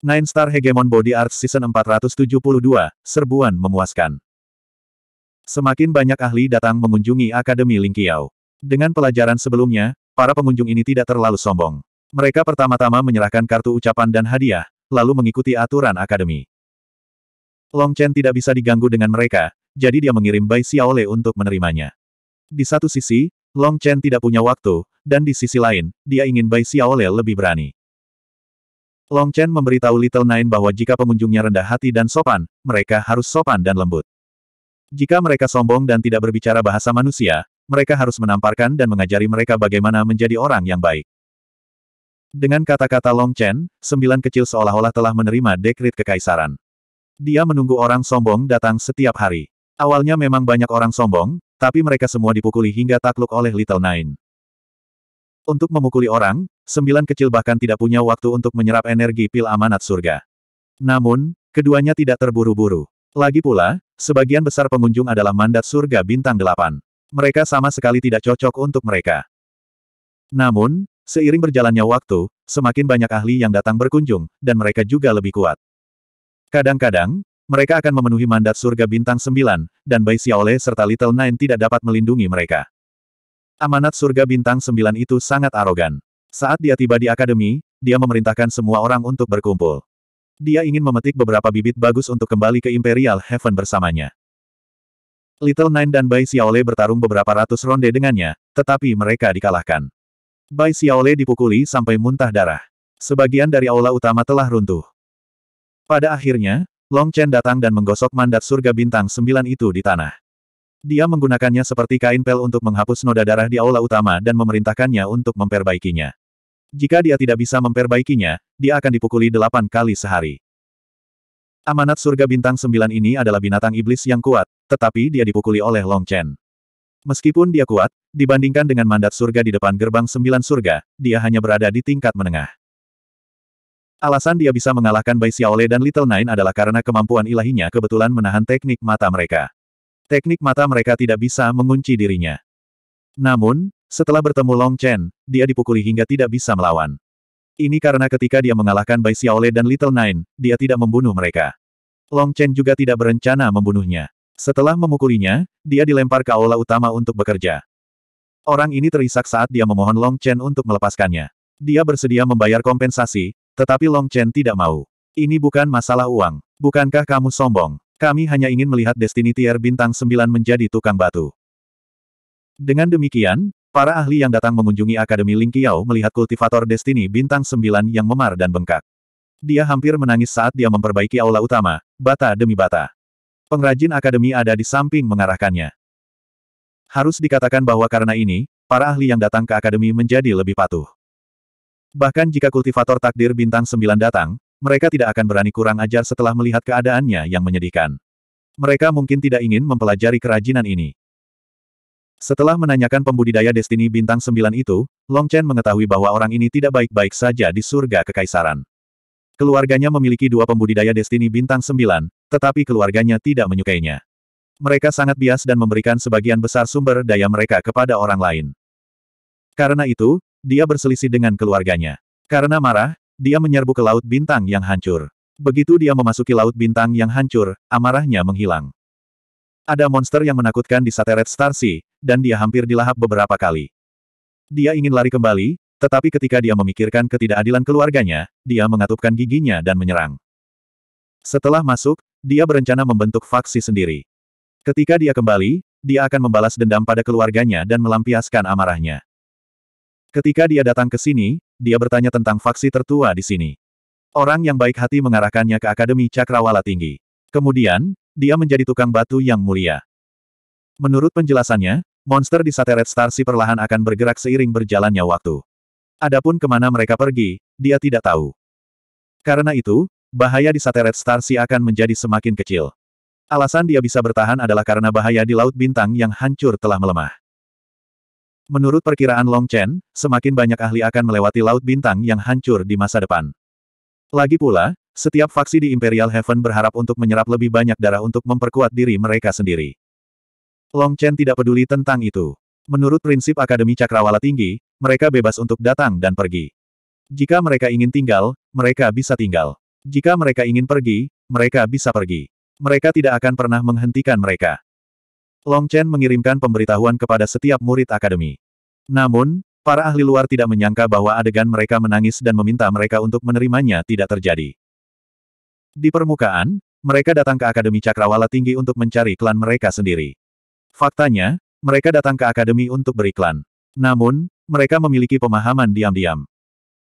Nine Star Hegemon Body Arts Season 472, Serbuan Memuaskan. Semakin banyak ahli datang mengunjungi Akademi Lingqiao. Dengan pelajaran sebelumnya, para pengunjung ini tidak terlalu sombong. Mereka pertama-tama menyerahkan kartu ucapan dan hadiah, lalu mengikuti aturan akademi. Long Chen tidak bisa diganggu dengan mereka, jadi dia mengirim Bai Xiaole untuk menerimanya. Di satu sisi, Long Chen tidak punya waktu, dan di sisi lain, dia ingin Bai Xiaole lebih berani. Long Chen memberitahu Little Nine bahwa jika pengunjungnya rendah hati dan sopan, mereka harus sopan dan lembut. Jika mereka sombong dan tidak berbicara bahasa manusia, mereka harus menamparkan dan mengajari mereka bagaimana menjadi orang yang baik. Dengan kata-kata Long Chen, sembilan kecil seolah-olah telah menerima dekrit kekaisaran. Dia menunggu orang sombong datang setiap hari. Awalnya memang banyak orang sombong, tapi mereka semua dipukuli hingga takluk oleh Little Nine. Untuk memukuli orang, sembilan kecil bahkan tidak punya waktu untuk menyerap energi pil amanat surga. Namun, keduanya tidak terburu-buru. Lagi pula, sebagian besar pengunjung adalah mandat surga bintang delapan. Mereka sama sekali tidak cocok untuk mereka. Namun, seiring berjalannya waktu, semakin banyak ahli yang datang berkunjung, dan mereka juga lebih kuat. Kadang-kadang, mereka akan memenuhi mandat surga bintang sembilan, dan Bai Xiaole serta Little Nine tidak dapat melindungi mereka. Amanat surga bintang sembilan itu sangat arogan. Saat dia tiba di akademi, dia memerintahkan semua orang untuk berkumpul. Dia ingin memetik beberapa bibit bagus untuk kembali ke Imperial Heaven bersamanya. Little Nine dan Bai Xiaole bertarung beberapa ratus ronde dengannya, tetapi mereka dikalahkan. Bai Xiaole dipukuli sampai muntah darah. Sebagian dari aula utama telah runtuh. Pada akhirnya, Long Chen datang dan menggosok mandat surga bintang sembilan itu di tanah. Dia menggunakannya seperti kain pel untuk menghapus noda darah di aula utama dan memerintahkannya untuk memperbaikinya. Jika dia tidak bisa memperbaikinya, dia akan dipukuli delapan kali sehari. Amanat surga bintang sembilan ini adalah binatang iblis yang kuat, tetapi dia dipukuli oleh Long Chen. Meskipun dia kuat, dibandingkan dengan mandat surga di depan gerbang sembilan surga, dia hanya berada di tingkat menengah. Alasan dia bisa mengalahkan Bai Xiaole dan Little Nine adalah karena kemampuan ilahinya kebetulan menahan teknik mata mereka. Teknik mata mereka tidak bisa mengunci dirinya. Namun, setelah bertemu Long Chen, dia dipukuli hingga tidak bisa melawan. Ini karena ketika dia mengalahkan Bai Xiaole dan Little Nine, dia tidak membunuh mereka. Long Chen juga tidak berencana membunuhnya. Setelah memukulinya, dia dilempar ke aula utama untuk bekerja. Orang ini terisak saat dia memohon Long Chen untuk melepaskannya. Dia bersedia membayar kompensasi, tetapi Long Chen tidak mau. Ini bukan masalah uang. Bukankah kamu sombong? Kami hanya ingin melihat Destiny Tier Bintang 9 menjadi tukang batu. Dengan demikian, para ahli yang datang mengunjungi Akademi Ling Qiao melihat kultivator Destiny Bintang 9 yang memar dan bengkak. Dia hampir menangis saat dia memperbaiki aula utama, bata demi bata. Pengrajin Akademi ada di samping mengarahkannya. Harus dikatakan bahwa karena ini, para ahli yang datang ke Akademi menjadi lebih patuh. Bahkan jika kultivator takdir bintang 9 datang, mereka tidak akan berani kurang ajar setelah melihat keadaannya yang menyedihkan. Mereka mungkin tidak ingin mempelajari kerajinan ini. Setelah menanyakan pembudidaya destini bintang sembilan itu, Long Chen mengetahui bahwa orang ini tidak baik-baik saja di surga kekaisaran. Keluarganya memiliki dua pembudidaya destini bintang sembilan, tetapi keluarganya tidak menyukainya. Mereka sangat bias dan memberikan sebagian besar sumber daya mereka kepada orang lain. Karena itu, dia berselisih dengan keluarganya. Karena marah, dia menyerbu ke Laut Bintang yang hancur. Begitu dia memasuki Laut Bintang yang hancur, amarahnya menghilang. Ada monster yang menakutkan di Sateret Starsi, dan dia hampir dilahap beberapa kali. Dia ingin lari kembali, tetapi ketika dia memikirkan ketidakadilan keluarganya, dia mengatupkan giginya dan menyerang. Setelah masuk, dia berencana membentuk faksi sendiri. Ketika dia kembali, dia akan membalas dendam pada keluarganya dan melampiaskan amarahnya. Ketika dia datang ke sini, dia bertanya tentang faksi tertua di sini. Orang yang baik hati mengarahkannya ke Akademi Cakrawala Tinggi. Kemudian, dia menjadi tukang batu yang mulia. Menurut penjelasannya, monster di Sateret Starsi perlahan akan bergerak seiring berjalannya waktu. Adapun kemana mereka pergi, dia tidak tahu. Karena itu, bahaya di Sateret Starsi akan menjadi semakin kecil. Alasan dia bisa bertahan adalah karena bahaya di Laut Bintang yang hancur telah melemah. Menurut perkiraan Long Chen, semakin banyak ahli akan melewati Laut Bintang yang hancur di masa depan. Lagi pula, setiap faksi di Imperial Heaven berharap untuk menyerap lebih banyak darah untuk memperkuat diri mereka sendiri. Long Chen tidak peduli tentang itu. Menurut prinsip Akademi Cakrawala Tinggi, mereka bebas untuk datang dan pergi. Jika mereka ingin tinggal, mereka bisa tinggal. Jika mereka ingin pergi, mereka bisa pergi. Mereka tidak akan pernah menghentikan mereka. Long Chen mengirimkan pemberitahuan kepada setiap murid akademi. Namun, para ahli luar tidak menyangka bahwa adegan mereka menangis dan meminta mereka untuk menerimanya tidak terjadi. Di permukaan, mereka datang ke Akademi Cakrawala Tinggi untuk mencari klan mereka sendiri. Faktanya, mereka datang ke Akademi untuk beriklan. Namun, mereka memiliki pemahaman diam-diam.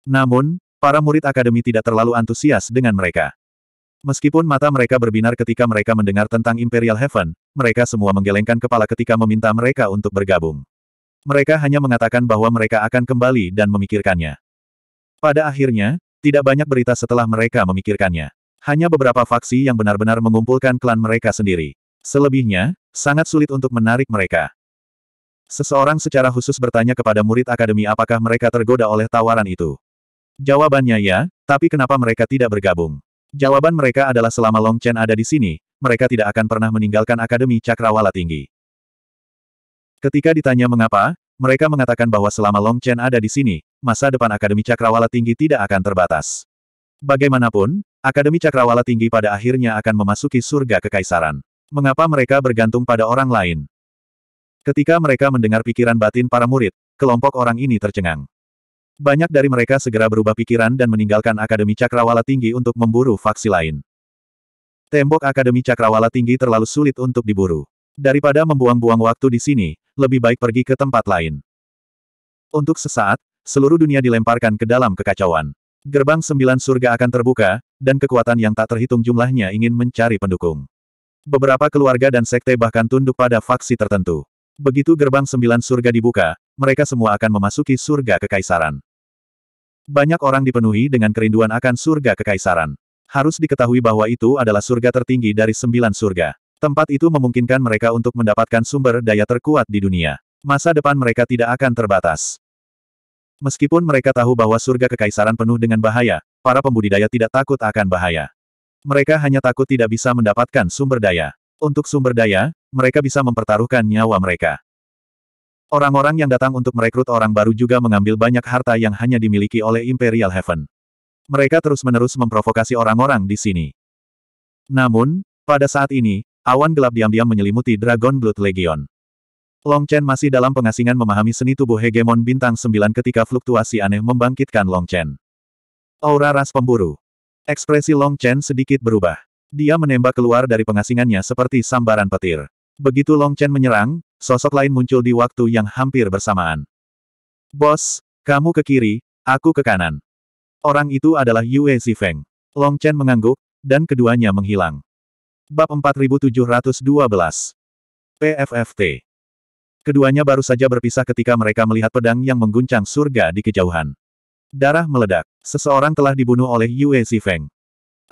Namun, para murid Akademi tidak terlalu antusias dengan mereka. Meskipun mata mereka berbinar ketika mereka mendengar tentang Imperial Heaven, mereka semua menggelengkan kepala ketika meminta mereka untuk bergabung. Mereka hanya mengatakan bahwa mereka akan kembali dan memikirkannya. Pada akhirnya, tidak banyak berita setelah mereka memikirkannya. Hanya beberapa faksi yang benar-benar mengumpulkan klan mereka sendiri. Selebihnya, sangat sulit untuk menarik mereka. Seseorang secara khusus bertanya kepada murid akademi apakah mereka tergoda oleh tawaran itu. Jawabannya ya, tapi kenapa mereka tidak bergabung? Jawaban mereka adalah selama Long Chen ada di sini, mereka tidak akan pernah meninggalkan Akademi Cakrawala Tinggi. Ketika ditanya mengapa, mereka mengatakan bahwa selama Long Chen ada di sini, masa depan Akademi Cakrawala Tinggi tidak akan terbatas. Bagaimanapun, Akademi Cakrawala Tinggi pada akhirnya akan memasuki surga kekaisaran. Mengapa mereka bergantung pada orang lain? Ketika mereka mendengar pikiran batin para murid, kelompok orang ini tercengang. Banyak dari mereka segera berubah pikiran dan meninggalkan Akademi Cakrawala Tinggi untuk memburu faksi lain. Tembok Akademi Cakrawala tinggi terlalu sulit untuk diburu. Daripada membuang-buang waktu di sini, lebih baik pergi ke tempat lain. Untuk sesaat, seluruh dunia dilemparkan ke dalam kekacauan. Gerbang sembilan surga akan terbuka, dan kekuatan yang tak terhitung jumlahnya ingin mencari pendukung. Beberapa keluarga dan sekte bahkan tunduk pada faksi tertentu. Begitu gerbang sembilan surga dibuka, mereka semua akan memasuki surga kekaisaran. Banyak orang dipenuhi dengan kerinduan akan surga kekaisaran. Harus diketahui bahwa itu adalah surga tertinggi dari sembilan surga. Tempat itu memungkinkan mereka untuk mendapatkan sumber daya terkuat di dunia. Masa depan mereka tidak akan terbatas. Meskipun mereka tahu bahwa surga kekaisaran penuh dengan bahaya, para pembudidaya tidak takut akan bahaya. Mereka hanya takut tidak bisa mendapatkan sumber daya. Untuk sumber daya, mereka bisa mempertaruhkan nyawa mereka. Orang-orang yang datang untuk merekrut orang baru juga mengambil banyak harta yang hanya dimiliki oleh Imperial Heaven mereka terus-menerus memprovokasi orang-orang di sini. Namun, pada saat ini, awan gelap diam-diam menyelimuti Dragon Blood Legion. Long Chen masih dalam pengasingan memahami seni tubuh hegemon bintang 9 ketika fluktuasi aneh membangkitkan Long Chen. Aura ras pemburu. Ekspresi Long Chen sedikit berubah. Dia menembak keluar dari pengasingannya seperti sambaran petir. Begitu Long Chen menyerang, sosok lain muncul di waktu yang hampir bersamaan. Bos, kamu ke kiri, aku ke kanan. Orang itu adalah Yue Zifeng. Long Chen mengangguk, dan keduanya menghilang. Bab 4712 PFFT Keduanya baru saja berpisah ketika mereka melihat pedang yang mengguncang surga di kejauhan. Darah meledak. Seseorang telah dibunuh oleh Yue Zifeng.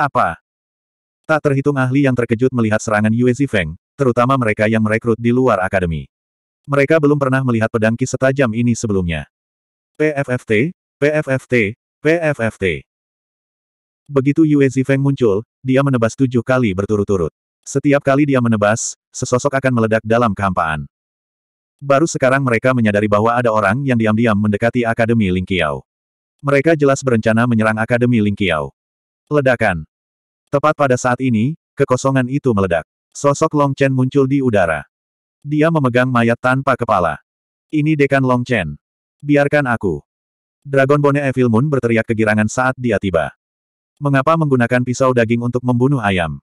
Apa? Tak terhitung ahli yang terkejut melihat serangan Yue Zifeng, terutama mereka yang merekrut di luar akademi. Mereka belum pernah melihat pedang ki setajam ini sebelumnya. PFFT, PFFT, PFFT. Begitu Yue Zifeng muncul, dia menebas tujuh kali berturut-turut. Setiap kali dia menebas, sesosok akan meledak dalam kehampaan. Baru sekarang mereka menyadari bahwa ada orang yang diam-diam mendekati Akademi Lingqiao. Mereka jelas berencana menyerang Akademi Lingqiao. Ledakan. Tepat pada saat ini, kekosongan itu meledak. Sosok Long Chen muncul di udara. Dia memegang mayat tanpa kepala. Ini dekan Long Chen. Biarkan aku. Dragon Bone Evil Moon berteriak kegirangan saat dia tiba. Mengapa menggunakan pisau daging untuk membunuh ayam?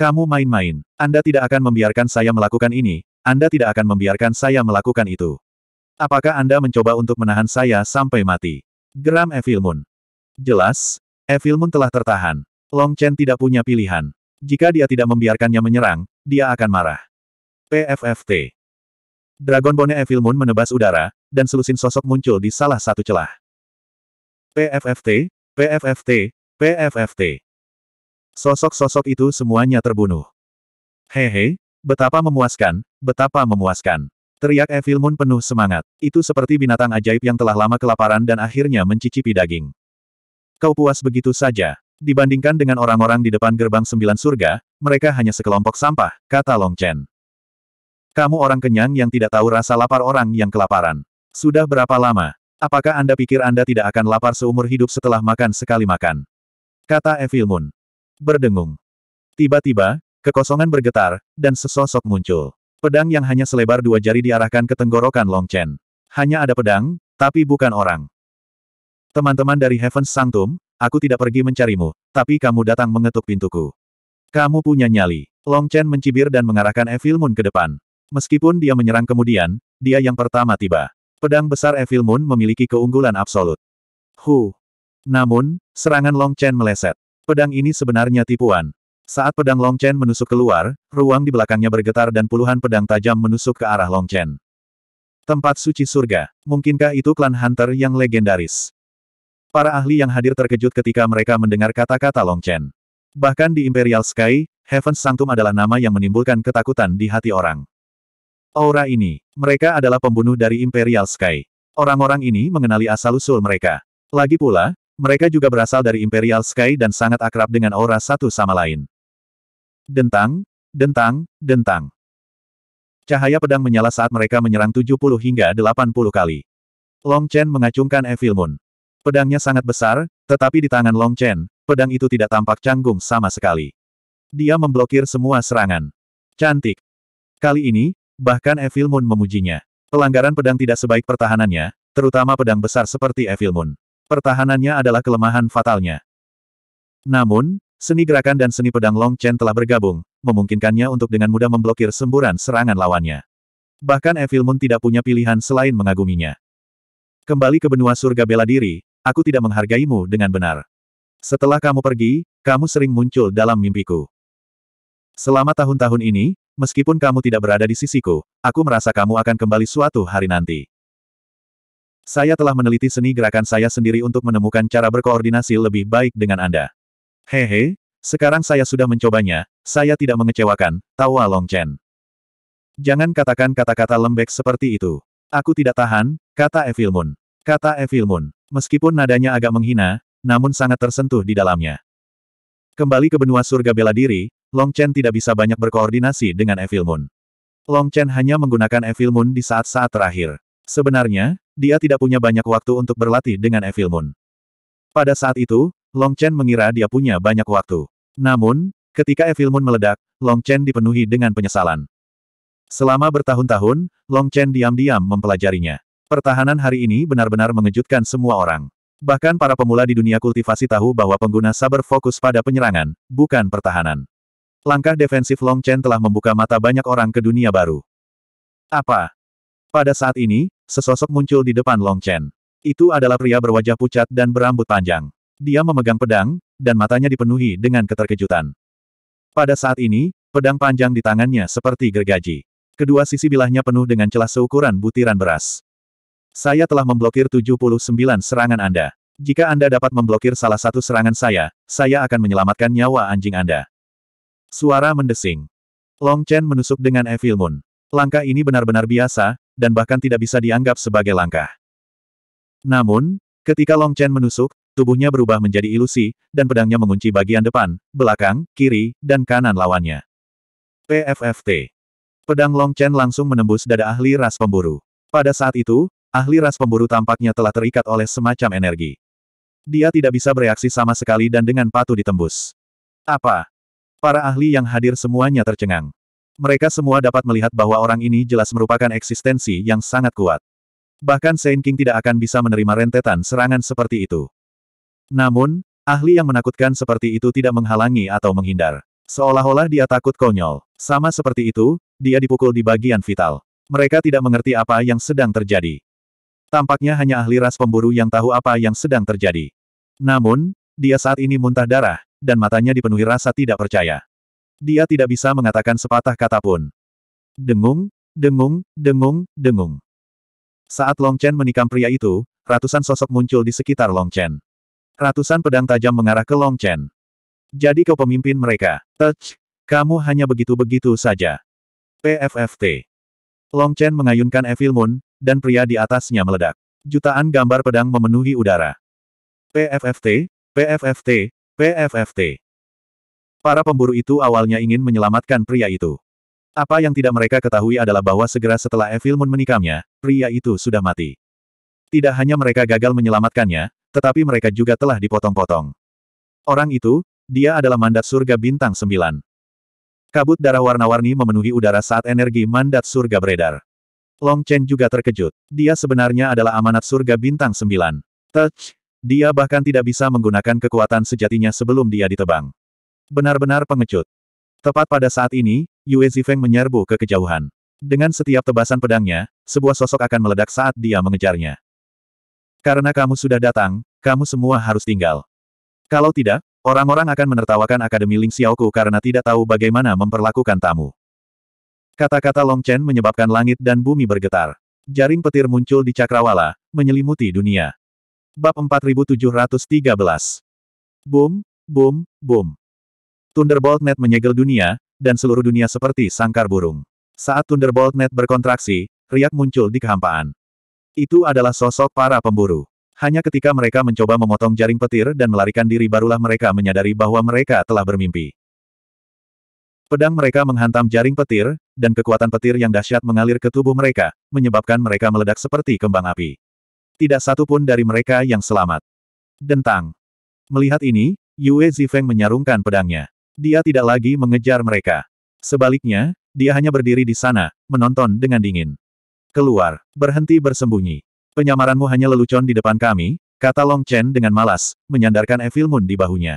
Kamu main-main. Anda tidak akan membiarkan saya melakukan ini, Anda tidak akan membiarkan saya melakukan itu. Apakah Anda mencoba untuk menahan saya sampai mati? Geram Evil Moon. Jelas, Evil Moon telah tertahan. Long Chen tidak punya pilihan. Jika dia tidak membiarkannya menyerang, dia akan marah. PFFT. Dragon Bone Evil Moon menebas udara, dan selusin sosok muncul di salah satu celah. PFFT, PFFT, PFFT. Sosok-sosok itu semuanya terbunuh. Hehe, betapa memuaskan, betapa memuaskan. Teriak Evil Moon penuh semangat. Itu seperti binatang ajaib yang telah lama kelaparan dan akhirnya mencicipi daging. Kau puas begitu saja. Dibandingkan dengan orang-orang di depan gerbang sembilan surga, mereka hanya sekelompok sampah, kata Long Chen. Kamu orang kenyang yang tidak tahu rasa lapar orang yang kelaparan. Sudah berapa lama? Apakah Anda pikir Anda tidak akan lapar seumur hidup setelah makan sekali makan? Kata Evil Moon. Berdengung. Tiba-tiba, kekosongan bergetar, dan sesosok muncul. Pedang yang hanya selebar dua jari diarahkan ke tenggorokan Long Chen. Hanya ada pedang, tapi bukan orang. Teman-teman dari Heaven Sanctum, aku tidak pergi mencarimu, tapi kamu datang mengetuk pintuku. Kamu punya nyali. Long Chen mencibir dan mengarahkan Evil Moon ke depan. Meskipun dia menyerang kemudian, dia yang pertama tiba. Pedang besar Evil Moon memiliki keunggulan absolut. Hu. Namun, serangan Long Chen meleset. Pedang ini sebenarnya tipuan. Saat pedang Long Chen menusuk keluar, ruang di belakangnya bergetar dan puluhan pedang tajam menusuk ke arah Long Chen. Tempat suci surga. Mungkinkah itu klan Hunter yang legendaris? Para ahli yang hadir terkejut ketika mereka mendengar kata-kata Long Chen. Bahkan di Imperial Sky, Heaven Sanctum adalah nama yang menimbulkan ketakutan di hati orang. Aura ini, mereka adalah pembunuh dari Imperial Sky. Orang-orang ini mengenali asal-usul mereka. Lagi pula, mereka juga berasal dari Imperial Sky dan sangat akrab dengan aura satu sama lain. Dentang, dentang, dentang. Cahaya pedang menyala saat mereka menyerang 70 hingga 80 kali. Long Chen mengacungkan Evil Moon. Pedangnya sangat besar, tetapi di tangan Long Chen, pedang itu tidak tampak canggung sama sekali. Dia memblokir semua serangan. Cantik. Kali ini, Bahkan Evil Moon memujinya. Pelanggaran pedang tidak sebaik pertahanannya, terutama pedang besar seperti Evil Moon. Pertahanannya adalah kelemahan fatalnya. Namun, seni gerakan dan seni pedang Long Chen telah bergabung, memungkinkannya untuk dengan mudah memblokir semburan serangan lawannya. Bahkan Evil Moon tidak punya pilihan selain mengaguminya. Kembali ke benua surga bela diri, aku tidak menghargaimu dengan benar. Setelah kamu pergi, kamu sering muncul dalam mimpiku. Selama tahun-tahun ini, meskipun kamu tidak berada di sisiku, aku merasa kamu akan kembali suatu hari nanti. Saya telah meneliti seni gerakan saya sendiri untuk menemukan cara berkoordinasi lebih baik dengan Anda. Hehe, sekarang saya sudah mencobanya, saya tidak mengecewakan, tawa Long Chen. Jangan katakan kata-kata lembek seperti itu. Aku tidak tahan, kata Evil Moon. Kata Evil Moon. Meskipun nadanya agak menghina, namun sangat tersentuh di dalamnya. Kembali ke benua surga bela diri, Long Chen tidak bisa banyak berkoordinasi dengan Evil Moon. Long Chen hanya menggunakan Evil Moon di saat-saat terakhir. Sebenarnya, dia tidak punya banyak waktu untuk berlatih dengan Evil Moon. Pada saat itu, Long Chen mengira dia punya banyak waktu. Namun, ketika Evil Moon meledak, Long Chen dipenuhi dengan penyesalan. Selama bertahun-tahun, Long Chen diam-diam mempelajarinya. Pertahanan hari ini benar-benar mengejutkan semua orang. Bahkan para pemula di dunia kultivasi tahu bahwa pengguna saber fokus pada penyerangan, bukan pertahanan. Langkah defensif Long Chen telah membuka mata banyak orang ke dunia baru. Apa? Pada saat ini, sesosok muncul di depan Long Chen. Itu adalah pria berwajah pucat dan berambut panjang. Dia memegang pedang, dan matanya dipenuhi dengan keterkejutan. Pada saat ini, pedang panjang di tangannya seperti gergaji. Kedua sisi bilahnya penuh dengan celah seukuran butiran beras. Saya telah memblokir 79 serangan Anda. Jika Anda dapat memblokir salah satu serangan saya, saya akan menyelamatkan nyawa anjing Anda. Suara mendesing. Long Chen menusuk dengan Evil Moon. Langkah ini benar-benar biasa, dan bahkan tidak bisa dianggap sebagai langkah. Namun, ketika Long Chen menusuk, tubuhnya berubah menjadi ilusi, dan pedangnya mengunci bagian depan, belakang, kiri, dan kanan lawannya. PFFT. Pedang Long Chen langsung menembus dada ahli ras pemburu. Pada saat itu, ahli ras pemburu tampaknya telah terikat oleh semacam energi. Dia tidak bisa bereaksi sama sekali dan dengan patuh ditembus. Apa? Para ahli yang hadir semuanya tercengang. Mereka semua dapat melihat bahwa orang ini jelas merupakan eksistensi yang sangat kuat. Bahkan Saint King tidak akan bisa menerima rentetan serangan seperti itu. Namun, ahli yang menakutkan seperti itu tidak menghalangi atau menghindar. Seolah-olah dia takut konyol. Sama seperti itu, dia dipukul di bagian vital. Mereka tidak mengerti apa yang sedang terjadi. Tampaknya hanya ahli ras pemburu yang tahu apa yang sedang terjadi. Namun, dia saat ini muntah darah, dan matanya dipenuhi rasa tidak percaya. Dia tidak bisa mengatakan sepatah kata pun. Dengung, dengung, dengung, dengung. Saat Long Chen menikam pria itu, ratusan sosok muncul di sekitar Long Chen. Ratusan pedang tajam mengarah ke Long Chen. Jadi kau pemimpin mereka. Touch. Kamu hanya begitu-begitu saja. PFFT. Long Chen mengayunkan Evil Moon, dan pria di atasnya meledak. Jutaan gambar pedang memenuhi udara. PFFT, PFFT, PFFT. Para pemburu itu awalnya ingin menyelamatkan pria itu. Apa yang tidak mereka ketahui adalah bahwa segera setelah Evil Moon menikamnya, pria itu sudah mati. Tidak hanya mereka gagal menyelamatkannya, tetapi mereka juga telah dipotong-potong. Orang itu, dia adalah mandat surga bintang sembilan. Kabut darah warna-warni memenuhi udara saat energi mandat surga beredar. Long Chen juga terkejut. Dia sebenarnya adalah amanat surga bintang sembilan. Touch, dia bahkan tidak bisa menggunakan kekuatan sejatinya sebelum dia ditebang. Benar-benar pengecut. Tepat pada saat ini, Yue Zifeng menyerbu ke kejauhan. Dengan setiap tebasan pedangnya, sebuah sosok akan meledak saat dia mengejarnya. Karena kamu sudah datang, kamu semua harus tinggal. Kalau tidak, orang-orang akan menertawakan Akademi Ling Xiaoku karena tidak tahu bagaimana memperlakukan tamu. Kata-kata Long Chen menyebabkan langit dan bumi bergetar. Jaring petir muncul di cakrawala, menyelimuti dunia. Bab 4713. Boom, boom, boom. Thunderbolt Net menyegel dunia, dan seluruh dunia seperti sangkar burung. Saat Thunderbolt Net berkontraksi, riak muncul di kehampaan. Itu adalah sosok para pemburu. Hanya ketika mereka mencoba memotong jaring petir dan melarikan diri barulah mereka menyadari bahwa mereka telah bermimpi. Pedang mereka menghantam jaring petir, dan kekuatan petir yang dahsyat mengalir ke tubuh mereka, menyebabkan mereka meledak seperti kembang api. Tidak satu pun dari mereka yang selamat. Dentang. Melihat ini, Yue Zifeng menyarungkan pedangnya. Dia tidak lagi mengejar mereka. Sebaliknya, dia hanya berdiri di sana, menonton dengan dingin. Keluar, berhenti bersembunyi. Penyamaranmu hanya lelucon di depan kami, kata Long Chen dengan malas, menyandarkan Evil Moon di bahunya.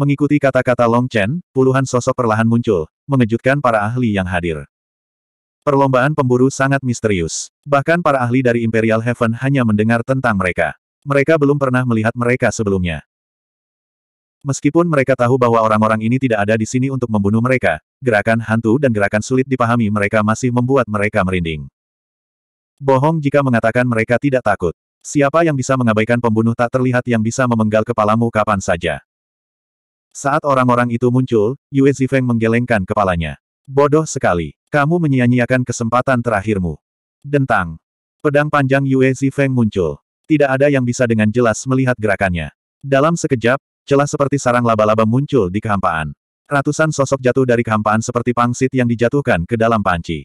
Mengikuti kata-kata Long Chen, puluhan sosok perlahan muncul, mengejutkan para ahli yang hadir. Perlombaan pemburu sangat misterius. Bahkan para ahli dari Imperial Heaven hanya mendengar tentang mereka. Mereka belum pernah melihat mereka sebelumnya. Meskipun mereka tahu bahwa orang-orang ini tidak ada di sini untuk membunuh mereka, gerakan hantu dan gerakan sulit dipahami mereka masih membuat mereka merinding. Bohong jika mengatakan mereka tidak takut. Siapa yang bisa mengabaikan pembunuh tak terlihat yang bisa memenggal kepalamu kapan saja? Saat orang-orang itu muncul, Yue Zifeng menggelengkan kepalanya. Bodoh sekali. Kamu menyia-nyiakan kesempatan terakhirmu. Dentang. Pedang panjang Yue Zifeng muncul. Tidak ada yang bisa dengan jelas melihat gerakannya. Dalam sekejap, celah seperti sarang laba-laba muncul di kehampaan. Ratusan sosok jatuh dari kehampaan seperti pangsit yang dijatuhkan ke dalam panci.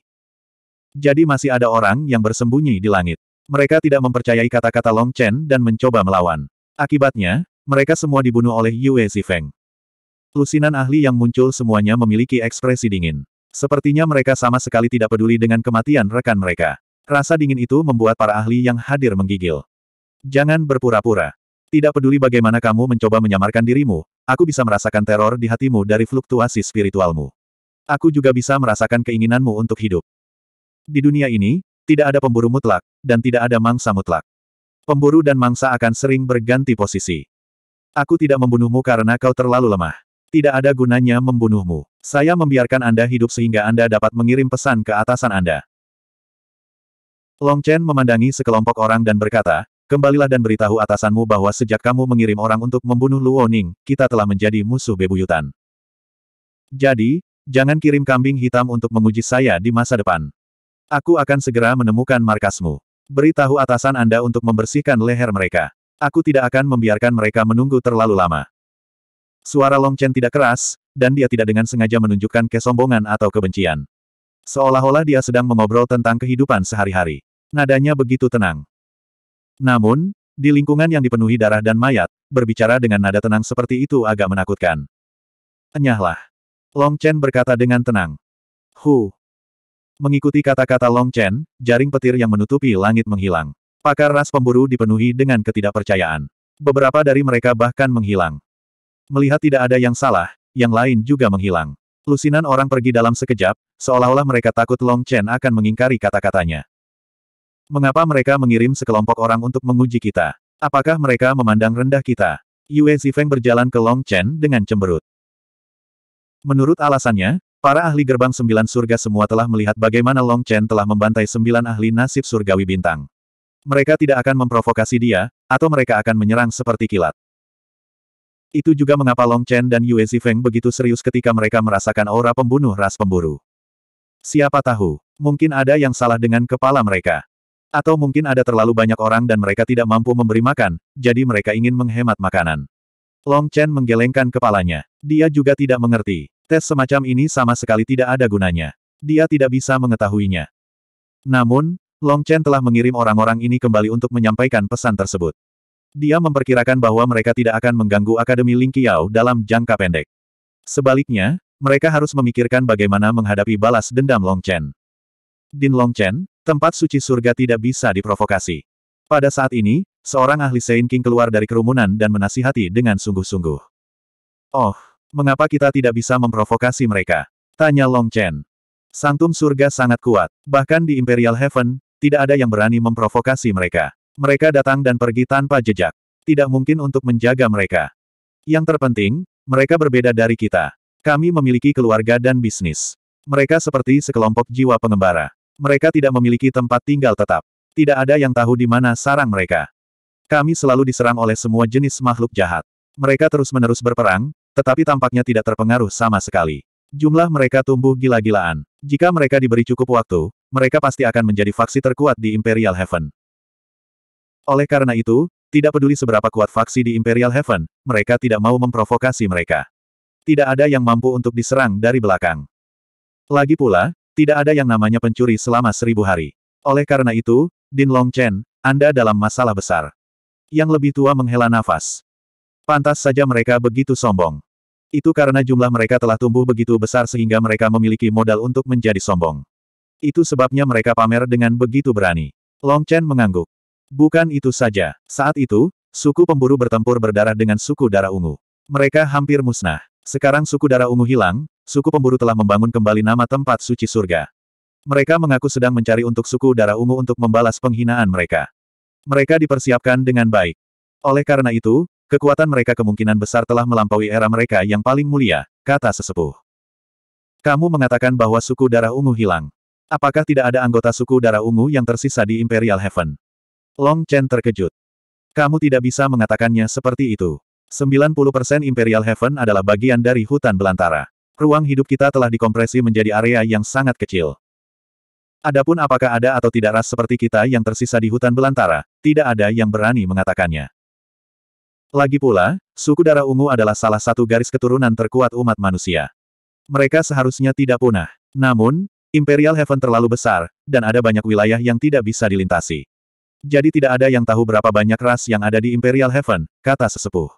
Jadi masih ada orang yang bersembunyi di langit. Mereka tidak mempercayai kata-kata Long Chen dan mencoba melawan. Akibatnya, mereka semua dibunuh oleh Yue Zifeng. Lusinan ahli yang muncul semuanya memiliki ekspresi dingin. Sepertinya mereka sama sekali tidak peduli dengan kematian rekan mereka. Rasa dingin itu membuat para ahli yang hadir menggigil. Jangan berpura-pura. Tidak peduli bagaimana kamu mencoba menyamarkan dirimu, aku bisa merasakan teror di hatimu dari fluktuasi spiritualmu. Aku juga bisa merasakan keinginanmu untuk hidup. Di dunia ini, tidak ada pemburu mutlak, dan tidak ada mangsa mutlak. Pemburu dan mangsa akan sering berganti posisi. Aku tidak membunuhmu karena kau terlalu lemah. Tidak ada gunanya membunuhmu. Saya membiarkan Anda hidup sehingga Anda dapat mengirim pesan ke atasan Anda. Long Chen memandangi sekelompok orang dan berkata, Kembalilah dan beritahu atasanmu bahwa sejak kamu mengirim orang untuk membunuh Luo Ning, kita telah menjadi musuh bebuyutan. Jadi, jangan kirim kambing hitam untuk menguji saya di masa depan. Aku akan segera menemukan markasmu. Beritahu atasan Anda untuk membersihkan leher mereka. Aku tidak akan membiarkan mereka menunggu terlalu lama. Suara Long Chen tidak keras, dan dia tidak dengan sengaja menunjukkan kesombongan atau kebencian. Seolah-olah dia sedang mengobrol tentang kehidupan sehari-hari. Nadanya begitu tenang. Namun, di lingkungan yang dipenuhi darah dan mayat, berbicara dengan nada tenang seperti itu agak menakutkan. Enyahlah. Long Chen berkata dengan tenang. Hu. Mengikuti kata-kata Long Chen, jaring petir yang menutupi langit menghilang. Pakar ras pemburu dipenuhi dengan ketidakpercayaan. Beberapa dari mereka bahkan menghilang. Melihat tidak ada yang salah, yang lain juga menghilang. Lusinan orang pergi dalam sekejap, seolah-olah mereka takut Long Chen akan mengingkari kata-katanya. Mengapa mereka mengirim sekelompok orang untuk menguji kita? Apakah mereka memandang rendah kita? Yue Zifeng berjalan ke Long Chen dengan cemberut. Menurut alasannya, para ahli gerbang sembilan surga semua telah melihat bagaimana Long Chen telah membantai sembilan ahli nasib surgawi bintang. Mereka tidak akan memprovokasi dia, atau mereka akan menyerang seperti kilat. Itu juga mengapa Long Chen dan Yue Zifeng begitu serius ketika mereka merasakan aura pembunuh ras pemburu. Siapa tahu, mungkin ada yang salah dengan kepala mereka. Atau mungkin ada terlalu banyak orang dan mereka tidak mampu memberi makan, jadi mereka ingin menghemat makanan. Long Chen menggelengkan kepalanya. Dia juga tidak mengerti. Tes semacam ini sama sekali tidak ada gunanya. Dia tidak bisa mengetahuinya. Namun, Long Chen telah mengirim orang-orang ini kembali untuk menyampaikan pesan tersebut. Dia memperkirakan bahwa mereka tidak akan mengganggu Akademi Ling Lingqiao dalam jangka pendek. Sebaliknya, mereka harus memikirkan bagaimana menghadapi balas dendam Long Chen. Din Long Chen, tempat suci surga tidak bisa diprovokasi. Pada saat ini, seorang ahli Sein King keluar dari kerumunan dan menasihati dengan sungguh-sungguh. Oh, mengapa kita tidak bisa memprovokasi mereka? Tanya Long Chen. Sangtum surga sangat kuat, bahkan di Imperial Heaven, tidak ada yang berani memprovokasi mereka. Mereka datang dan pergi tanpa jejak. Tidak mungkin untuk menjaga mereka. Yang terpenting, mereka berbeda dari kita. Kami memiliki keluarga dan bisnis. Mereka seperti sekelompok jiwa pengembara. Mereka tidak memiliki tempat tinggal tetap. Tidak ada yang tahu di mana sarang mereka. Kami selalu diserang oleh semua jenis makhluk jahat. Mereka terus-menerus berperang, tetapi tampaknya tidak terpengaruh sama sekali. Jumlah mereka tumbuh gila-gilaan. Jika mereka diberi cukup waktu, mereka pasti akan menjadi faksi terkuat di Imperial Heaven. Oleh karena itu, tidak peduli seberapa kuat faksi di Imperial Heaven, mereka tidak mau memprovokasi mereka. Tidak ada yang mampu untuk diserang dari belakang. Lagi pula, tidak ada yang namanya pencuri selama seribu hari. Oleh karena itu, Din Long Chen, Anda dalam masalah besar. Yang lebih tua menghela nafas. Pantas saja mereka begitu sombong. Itu karena jumlah mereka telah tumbuh begitu besar sehingga mereka memiliki modal untuk menjadi sombong. Itu sebabnya mereka pamer dengan begitu berani. Long Chen mengangguk. Bukan itu saja. Saat itu, suku pemburu bertempur berdarah dengan suku darah ungu. Mereka hampir musnah. Sekarang suku darah ungu hilang, suku pemburu telah membangun kembali nama tempat suci surga. Mereka mengaku sedang mencari untuk suku darah ungu untuk membalas penghinaan mereka. Mereka dipersiapkan dengan baik. Oleh karena itu, kekuatan mereka kemungkinan besar telah melampaui era mereka yang paling mulia, kata sesepuh. Kamu mengatakan bahwa suku darah ungu hilang. Apakah tidak ada anggota suku darah ungu yang tersisa di Imperial Heaven? Long Chen terkejut. Kamu tidak bisa mengatakannya seperti itu. 90% Imperial Heaven adalah bagian dari hutan belantara. Ruang hidup kita telah dikompresi menjadi area yang sangat kecil. Adapun apakah ada atau tidak ras seperti kita yang tersisa di hutan belantara, tidak ada yang berani mengatakannya. Lagi pula, suku darah ungu adalah salah satu garis keturunan terkuat umat manusia. Mereka seharusnya tidak punah. Namun, Imperial Heaven terlalu besar, dan ada banyak wilayah yang tidak bisa dilintasi. Jadi tidak ada yang tahu berapa banyak ras yang ada di Imperial Heaven, kata sesepuh.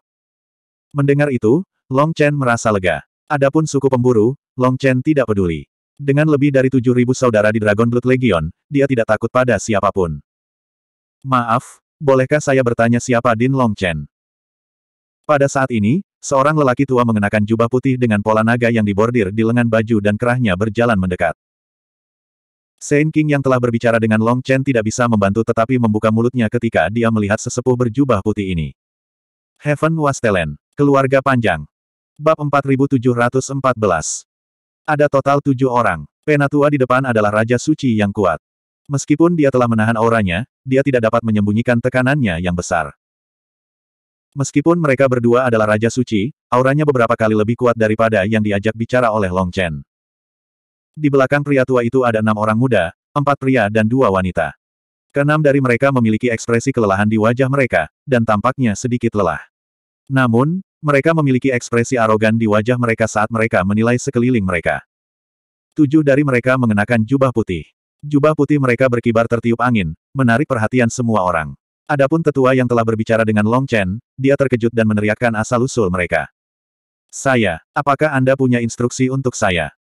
Mendengar itu, Long Chen merasa lega. Adapun suku pemburu, Long Chen tidak peduli. Dengan lebih dari 7.000 saudara di Dragon Blood Legion, dia tidak takut pada siapapun. Maaf, bolehkah saya bertanya siapa Din Long Chen? Pada saat ini, seorang lelaki tua mengenakan jubah putih dengan pola naga yang dibordir di lengan baju dan kerahnya berjalan mendekat. Saint King yang telah berbicara dengan Long Chen tidak bisa membantu tetapi membuka mulutnya ketika dia melihat sesepuh berjubah putih ini. Heaven was talent. keluarga panjang. Bab 4714. Ada total tujuh orang. Penatua di depan adalah Raja Suci yang kuat. Meskipun dia telah menahan auranya, dia tidak dapat menyembunyikan tekanannya yang besar. Meskipun mereka berdua adalah Raja Suci, auranya beberapa kali lebih kuat daripada yang diajak bicara oleh Long Chen. Di belakang pria tua itu ada enam orang muda, empat pria dan dua wanita. Keenam dari mereka memiliki ekspresi kelelahan di wajah mereka, dan tampaknya sedikit lelah. Namun, mereka memiliki ekspresi arogan di wajah mereka saat mereka menilai sekeliling mereka. Tujuh dari mereka mengenakan jubah putih. Jubah putih mereka berkibar tertiup angin, menarik perhatian semua orang. Adapun tetua yang telah berbicara dengan Long Chen, dia terkejut dan meneriakkan asal-usul mereka. Saya, apakah Anda punya instruksi untuk saya?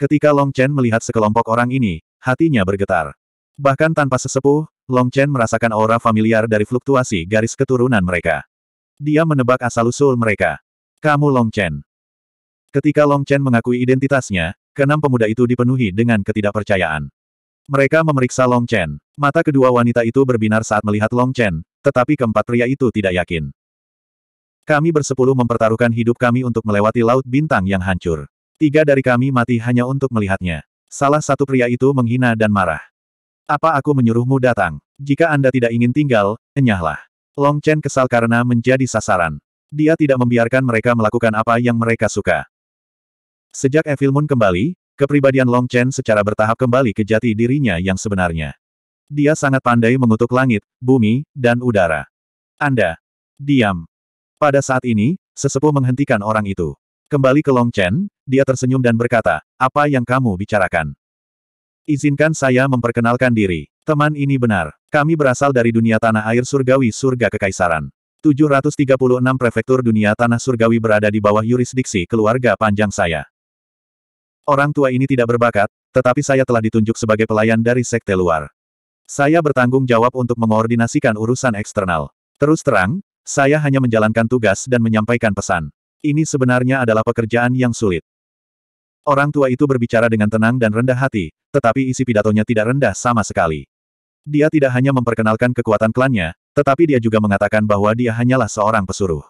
Ketika Long Chen melihat sekelompok orang ini, hatinya bergetar. Bahkan tanpa sesepuh, Long Chen merasakan aura familiar dari fluktuasi garis keturunan mereka. Dia menebak asal-usul mereka. Kamu Long Chen. Ketika Long Chen mengakui identitasnya, keenam pemuda itu dipenuhi dengan ketidakpercayaan. Mereka memeriksa Long Chen. Mata kedua wanita itu berbinar saat melihat Long Chen, tetapi keempat pria itu tidak yakin. Kami bersepuluh mempertaruhkan hidup kami untuk melewati laut bintang yang hancur. Tiga dari kami mati hanya untuk melihatnya. Salah satu pria itu menghina dan marah. Apa aku menyuruhmu datang? Jika Anda tidak ingin tinggal, enyahlah. Long Chen kesal karena menjadi sasaran. Dia tidak membiarkan mereka melakukan apa yang mereka suka. Sejak Evil Moon kembali, kepribadian Long Chen secara bertahap kembali ke jati dirinya yang sebenarnya. Dia sangat pandai mengutuk langit, bumi, dan udara. Anda. Diam. Pada saat ini, sesepuh menghentikan orang itu. Kembali ke Long Chen, dia tersenyum dan berkata, apa yang kamu bicarakan? Izinkan saya memperkenalkan diri. Teman ini benar. Kami berasal dari dunia tanah air surgawi surga kekaisaran. 736 prefektur dunia tanah surgawi berada di bawah yurisdiksi keluarga panjang saya. Orang tua ini tidak berbakat, tetapi saya telah ditunjuk sebagai pelayan dari sekte luar. Saya bertanggung jawab untuk mengoordinasikan urusan eksternal. Terus terang, saya hanya menjalankan tugas dan menyampaikan pesan. Ini sebenarnya adalah pekerjaan yang sulit. Orang tua itu berbicara dengan tenang dan rendah hati, tetapi isi pidatonya tidak rendah sama sekali. Dia tidak hanya memperkenalkan kekuatan klannya, tetapi dia juga mengatakan bahwa dia hanyalah seorang pesuruh.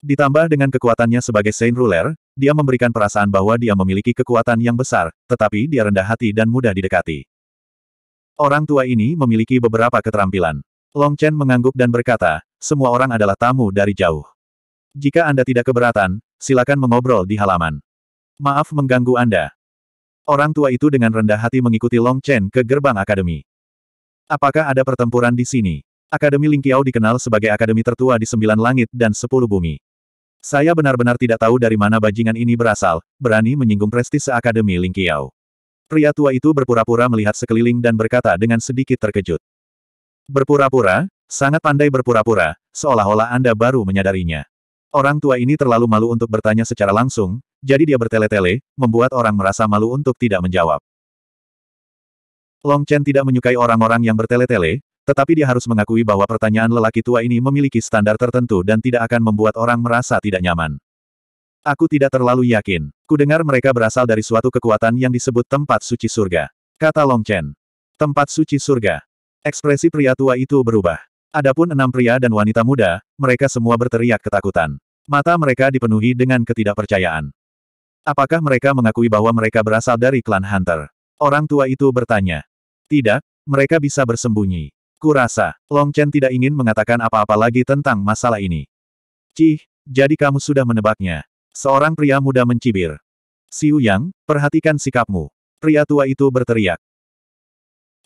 Ditambah dengan kekuatannya sebagai Saint Ruler, dia memberikan perasaan bahwa dia memiliki kekuatan yang besar, tetapi dia rendah hati dan mudah didekati. Orang tua ini memiliki beberapa keterampilan. Long Chen mengangguk dan berkata, semua orang adalah tamu dari jauh. Jika Anda tidak keberatan, silakan mengobrol di halaman. Maaf mengganggu Anda. Orang tua itu dengan rendah hati mengikuti Long Chen ke gerbang akademi. Apakah ada pertempuran di sini? Akademi Ling Lingqiao dikenal sebagai akademi tertua di sembilan langit dan sepuluh bumi. Saya benar-benar tidak tahu dari mana bajingan ini berasal, berani menyinggung prestise Akademi Ling Lingqiao. Pria tua itu berpura-pura melihat sekeliling dan berkata dengan sedikit terkejut. Berpura-pura, sangat pandai berpura-pura, seolah-olah Anda baru menyadarinya. Orang tua ini terlalu malu untuk bertanya secara langsung, jadi dia bertele-tele, membuat orang merasa malu untuk tidak menjawab. Long Chen tidak menyukai orang-orang yang bertele-tele, tetapi dia harus mengakui bahwa pertanyaan lelaki tua ini memiliki standar tertentu dan tidak akan membuat orang merasa tidak nyaman. Aku tidak terlalu yakin. Kudengar mereka berasal dari suatu kekuatan yang disebut tempat suci surga. Kata Long Chen. Tempat suci surga. Ekspresi pria tua itu berubah. Adapun enam pria dan wanita muda, mereka semua berteriak ketakutan. Mata mereka dipenuhi dengan ketidakpercayaan. Apakah mereka mengakui bahwa mereka berasal dari klan Hunter? Orang tua itu bertanya. Tidak, mereka bisa bersembunyi. Kurasa, Long Chen tidak ingin mengatakan apa-apa lagi tentang masalah ini. Cih, jadi kamu sudah menebaknya. Seorang pria muda mencibir. Siu Yang, perhatikan sikapmu. Pria tua itu berteriak.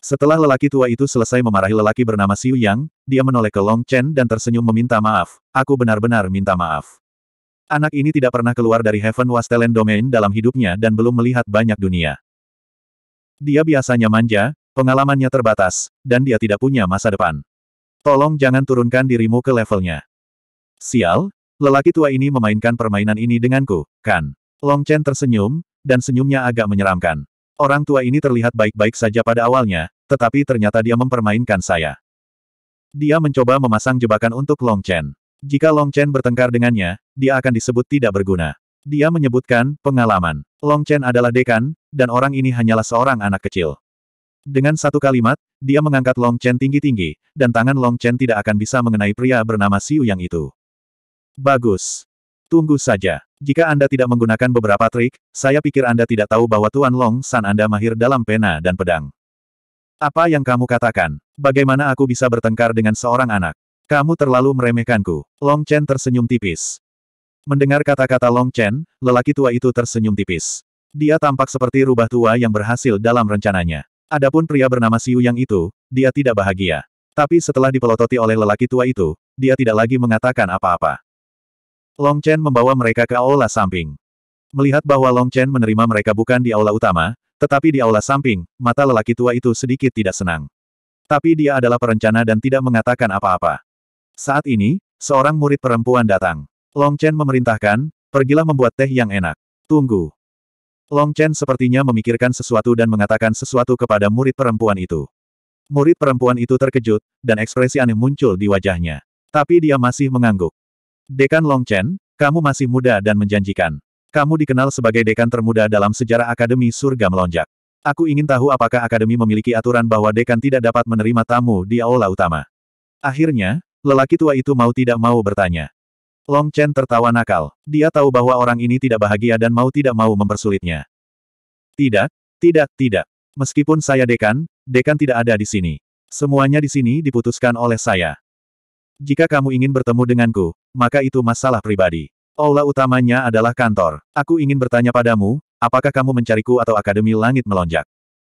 Setelah lelaki tua itu selesai memarahi lelaki bernama Xiu Yang, dia menoleh ke Long Chen dan tersenyum meminta maaf. Aku benar-benar minta maaf. Anak ini tidak pernah keluar dari Heaven Wastelen Domain dalam hidupnya dan belum melihat banyak dunia. Dia biasanya manja, pengalamannya terbatas, dan dia tidak punya masa depan. Tolong jangan turunkan dirimu ke levelnya. Sial, lelaki tua ini memainkan permainan ini denganku, kan? Long Chen tersenyum, dan senyumnya agak menyeramkan. Orang tua ini terlihat baik-baik saja pada awalnya, tetapi ternyata dia mempermainkan saya. Dia mencoba memasang jebakan untuk Long Chen. Jika Long Chen bertengkar dengannya, dia akan disebut tidak berguna. Dia menyebutkan, pengalaman. Long Chen adalah dekan, dan orang ini hanyalah seorang anak kecil. Dengan satu kalimat, dia mengangkat Long Chen tinggi-tinggi, dan tangan Long Chen tidak akan bisa mengenai pria bernama Siu Yang itu. Bagus. Tunggu saja. Jika Anda tidak menggunakan beberapa trik, saya pikir Anda tidak tahu bahwa Tuan Long San Anda mahir dalam pena dan pedang. Apa yang kamu katakan? Bagaimana aku bisa bertengkar dengan seorang anak? Kamu terlalu meremehkanku. Long Chen tersenyum tipis. Mendengar kata-kata Long Chen, lelaki tua itu tersenyum tipis. Dia tampak seperti rubah tua yang berhasil dalam rencananya. Adapun pria bernama Siu Yang itu, dia tidak bahagia. Tapi setelah dipelototi oleh lelaki tua itu, dia tidak lagi mengatakan apa-apa. Long Chen membawa mereka ke aula samping. Melihat bahwa Long Chen menerima mereka bukan di aula utama, tetapi di aula samping, mata lelaki tua itu sedikit tidak senang. Tapi dia adalah perencana dan tidak mengatakan apa-apa. Saat ini, seorang murid perempuan datang. Long Chen memerintahkan, pergilah membuat teh yang enak. Tunggu. Long Chen sepertinya memikirkan sesuatu dan mengatakan sesuatu kepada murid perempuan itu. Murid perempuan itu terkejut, dan ekspresi aneh muncul di wajahnya. Tapi dia masih mengangguk. Dekan Long Chen, kamu masih muda dan menjanjikan. Kamu dikenal sebagai dekan termuda dalam sejarah Akademi Surga Melonjak. Aku ingin tahu apakah Akademi memiliki aturan bahwa dekan tidak dapat menerima tamu di aula utama. Akhirnya, lelaki tua itu mau tidak mau bertanya. Long Chen tertawa nakal. Dia tahu bahwa orang ini tidak bahagia dan mau tidak mau mempersulitnya. Tidak, tidak, tidak. Meskipun saya dekan, dekan tidak ada di sini. Semuanya di sini diputuskan oleh saya. Jika kamu ingin bertemu denganku, maka itu masalah pribadi. Aula utamanya adalah kantor. Aku ingin bertanya padamu, apakah kamu mencariku atau Akademi Langit melonjak?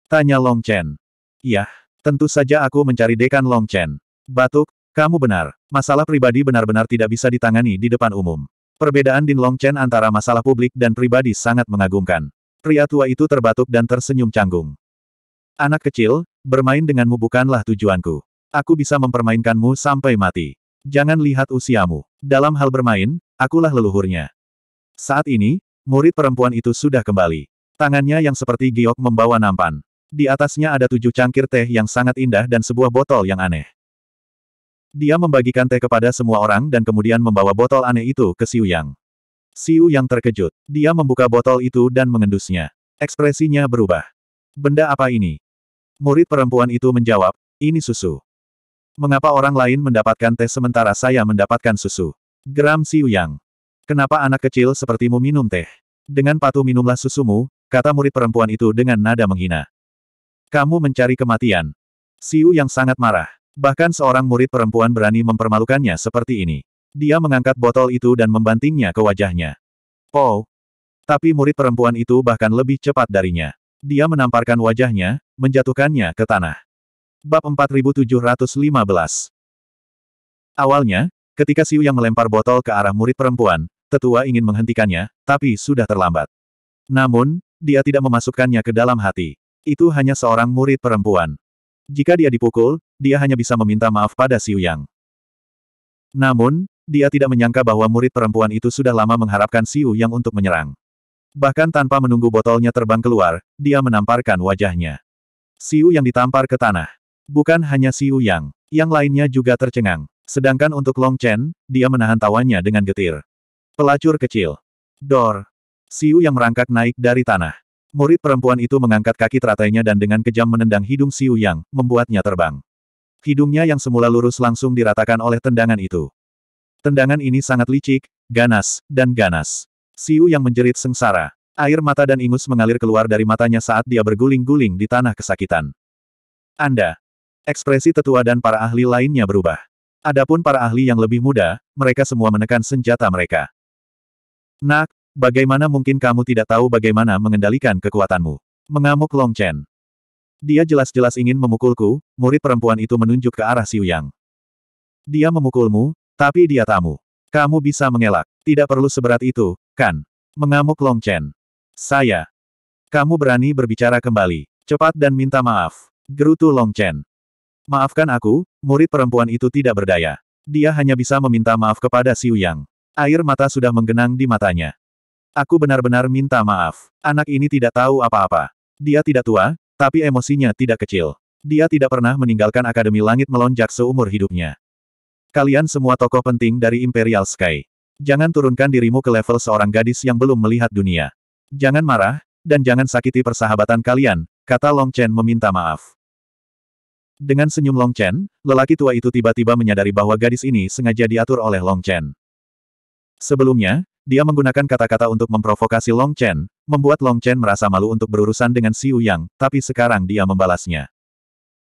Tanya Long Chen. Yah, tentu saja aku mencari Dekan Long Chen. Batuk, kamu benar. Masalah pribadi benar-benar tidak bisa ditangani di depan umum. Perbedaan Din Long Chen antara masalah publik dan pribadi sangat mengagumkan. Pria tua itu terbatuk dan tersenyum canggung. Anak kecil, bermain denganmu bukanlah tujuanku. Aku bisa mempermainkanmu sampai mati. Jangan lihat usiamu. Dalam hal bermain, akulah leluhurnya. Saat ini, murid perempuan itu sudah kembali. Tangannya yang seperti giok membawa nampan. Di atasnya ada tujuh cangkir teh yang sangat indah dan sebuah botol yang aneh. Dia membagikan teh kepada semua orang dan kemudian membawa botol aneh itu ke Siu Yang. Siu Yang terkejut. Dia membuka botol itu dan mengendusnya. Ekspresinya berubah. Benda apa ini? Murid perempuan itu menjawab, ini susu. Mengapa orang lain mendapatkan teh sementara saya mendapatkan susu? Geram Siuyang. Kenapa anak kecil sepertimu minum teh? Dengan patuh minumlah susumu, kata murid perempuan itu dengan nada menghina. Kamu mencari kematian. Siu yang sangat marah. Bahkan seorang murid perempuan berani mempermalukannya seperti ini. Dia mengangkat botol itu dan membantingnya ke wajahnya. Oh. Tapi murid perempuan itu bahkan lebih cepat darinya. Dia menamparkan wajahnya, menjatuhkannya ke tanah. Bab 4715 Awalnya, ketika Siu yang melempar botol ke arah murid perempuan, tetua ingin menghentikannya, tapi sudah terlambat. Namun, dia tidak memasukkannya ke dalam hati. Itu hanya seorang murid perempuan. Jika dia dipukul, dia hanya bisa meminta maaf pada Siu Yang. Namun, dia tidak menyangka bahwa murid perempuan itu sudah lama mengharapkan Siu Yang untuk menyerang. Bahkan tanpa menunggu botolnya terbang keluar, dia menamparkan wajahnya. Siu Yang ditampar ke tanah. Bukan hanya Siu Yang, yang lainnya juga tercengang. Sedangkan untuk Long Chen, dia menahan tawanya dengan getir. Pelacur kecil. Dor. Siu yang merangkak naik dari tanah. Murid perempuan itu mengangkat kaki teratainya dan dengan kejam menendang hidung Siu Yang, membuatnya terbang. Hidungnya yang semula lurus langsung diratakan oleh tendangan itu. Tendangan ini sangat licik, ganas, dan ganas. Siu yang menjerit sengsara. Air mata dan ingus mengalir keluar dari matanya saat dia berguling-guling di tanah kesakitan. Anda, Ekspresi tetua dan para ahli lainnya berubah. Adapun para ahli yang lebih muda, mereka semua menekan senjata mereka. Nak, bagaimana mungkin kamu tidak tahu bagaimana mengendalikan kekuatanmu? Mengamuk Long Chen. Dia jelas-jelas ingin memukulku, murid perempuan itu menunjuk ke arah Xiu Yang. Dia memukulmu, tapi dia tamu. Kamu bisa mengelak. Tidak perlu seberat itu, kan? Mengamuk Long Chen. Saya. Kamu berani berbicara kembali. Cepat dan minta maaf. Gerutu Long Chen. Maafkan aku, murid perempuan itu tidak berdaya. Dia hanya bisa meminta maaf kepada Siu Yang. Air mata sudah menggenang di matanya. Aku benar-benar minta maaf. Anak ini tidak tahu apa-apa. Dia tidak tua, tapi emosinya tidak kecil. Dia tidak pernah meninggalkan Akademi Langit melonjak seumur hidupnya. Kalian semua tokoh penting dari Imperial Sky. Jangan turunkan dirimu ke level seorang gadis yang belum melihat dunia. Jangan marah, dan jangan sakiti persahabatan kalian, kata Long Chen meminta maaf. Dengan senyum Long Chen, lelaki tua itu tiba-tiba menyadari bahwa gadis ini sengaja diatur oleh Long Chen. Sebelumnya, dia menggunakan kata-kata untuk memprovokasi Long Chen, membuat Long Chen merasa malu untuk berurusan dengan Xiu Yang, tapi sekarang dia membalasnya.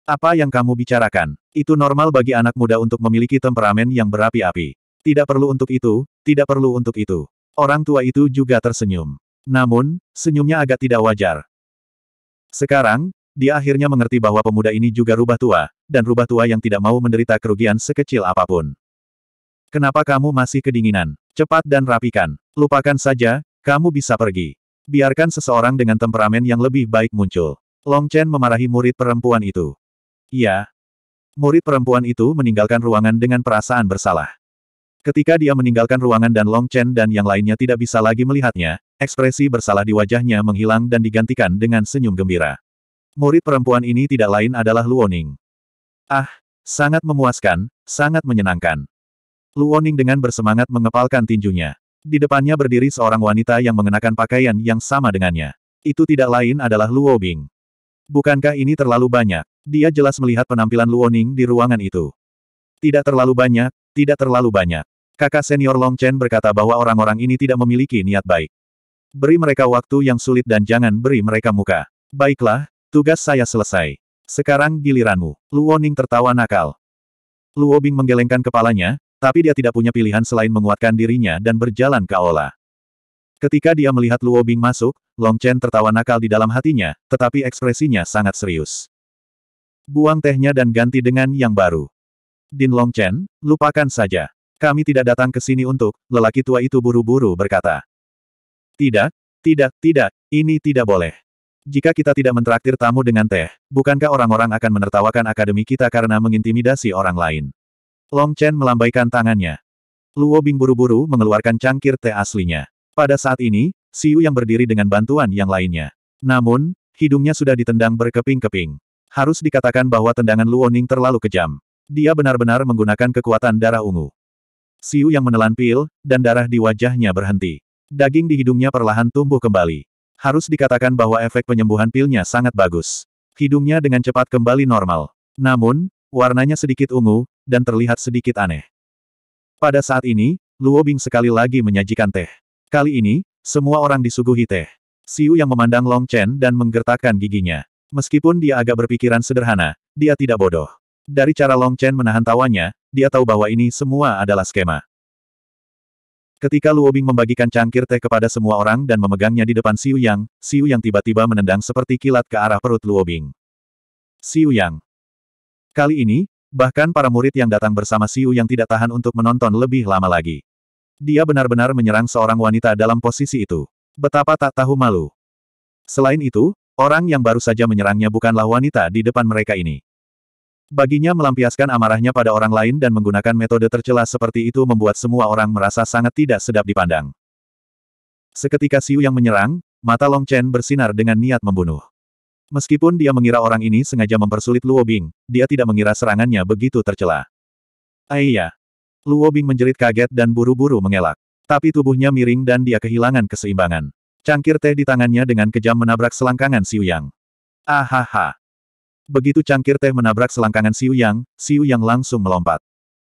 Apa yang kamu bicarakan? Itu normal bagi anak muda untuk memiliki temperamen yang berapi-api. Tidak perlu untuk itu, tidak perlu untuk itu. Orang tua itu juga tersenyum. Namun, senyumnya agak tidak wajar. Sekarang, dia akhirnya mengerti bahwa pemuda ini juga rubah tua, dan rubah tua yang tidak mau menderita kerugian sekecil apapun. Kenapa kamu masih kedinginan? Cepat dan rapikan. Lupakan saja, kamu bisa pergi. Biarkan seseorang dengan temperamen yang lebih baik muncul. Long Chen memarahi murid perempuan itu. Iya. Murid perempuan itu meninggalkan ruangan dengan perasaan bersalah. Ketika dia meninggalkan ruangan dan Long Chen dan yang lainnya tidak bisa lagi melihatnya, ekspresi bersalah di wajahnya menghilang dan digantikan dengan senyum gembira. Murid perempuan ini tidak lain adalah Luoning. Ah, sangat memuaskan, sangat menyenangkan. Luoning dengan bersemangat mengepalkan tinjunya. Di depannya berdiri seorang wanita yang mengenakan pakaian yang sama dengannya. Itu tidak lain adalah Luo Bing. Bukankah ini terlalu banyak? Dia jelas melihat penampilan Luoning di ruangan itu. Tidak terlalu banyak, tidak terlalu banyak. Kakak senior Long Chen berkata bahwa orang-orang ini tidak memiliki niat baik. Beri mereka waktu yang sulit dan jangan beri mereka muka. Baiklah, Tugas saya selesai. Sekarang giliranmu. Luo Ning tertawa nakal. Luo Bing menggelengkan kepalanya, tapi dia tidak punya pilihan selain menguatkan dirinya dan berjalan ke aula. Ketika dia melihat Luo Bing masuk, Long Chen tertawa nakal di dalam hatinya, tetapi ekspresinya sangat serius. Buang tehnya dan ganti dengan yang baru. Din Long Chen, lupakan saja. Kami tidak datang ke sini untuk, lelaki tua itu buru-buru berkata. Tidak, tidak, tidak, ini tidak boleh. Jika kita tidak mentraktir tamu dengan teh, bukankah orang-orang akan menertawakan akademi kita karena mengintimidasi orang lain? Long Chen melambaikan tangannya. Luo Bing buru-buru mengeluarkan cangkir teh aslinya. Pada saat ini, Siu yang berdiri dengan bantuan yang lainnya. Namun, hidungnya sudah ditendang berkeping-keping. Harus dikatakan bahwa tendangan Luo Ning terlalu kejam. Dia benar-benar menggunakan kekuatan darah ungu. Siu yang menelan pil, dan darah di wajahnya berhenti. Daging di hidungnya perlahan tumbuh kembali. Harus dikatakan bahwa efek penyembuhan pilnya sangat bagus. Hidungnya dengan cepat kembali normal. Namun, warnanya sedikit ungu, dan terlihat sedikit aneh. Pada saat ini, Luo Bing sekali lagi menyajikan teh. Kali ini, semua orang disuguhi teh. Siu yang memandang Long Chen dan menggertakkan giginya. Meskipun dia agak berpikiran sederhana, dia tidak bodoh. Dari cara Long Chen menahan tawanya, dia tahu bahwa ini semua adalah skema. Ketika Luobing membagikan cangkir teh kepada semua orang dan memegangnya di depan Siu Yang, Siu Yang tiba-tiba menendang seperti kilat ke arah perut Luobing. Siu Yang. Kali ini, bahkan para murid yang datang bersama Siu Yang tidak tahan untuk menonton lebih lama lagi. Dia benar-benar menyerang seorang wanita dalam posisi itu. Betapa tak tahu malu. Selain itu, orang yang baru saja menyerangnya bukanlah wanita di depan mereka ini. Baginya melampiaskan amarahnya pada orang lain dan menggunakan metode tercela seperti itu membuat semua orang merasa sangat tidak sedap dipandang. Seketika Siu yang menyerang, mata Long Chen bersinar dengan niat membunuh. Meskipun dia mengira orang ini sengaja mempersulit Luo Bing, dia tidak mengira serangannya begitu tercela. Aiyah, ah Luo Bing menjerit kaget dan buru-buru mengelak. Tapi tubuhnya miring dan dia kehilangan keseimbangan. Cangkir teh di tangannya dengan kejam menabrak selangkangan Siu Yang. Ahaha! Begitu cangkir teh menabrak selangkangan Siu Yang, Siu Yang langsung melompat.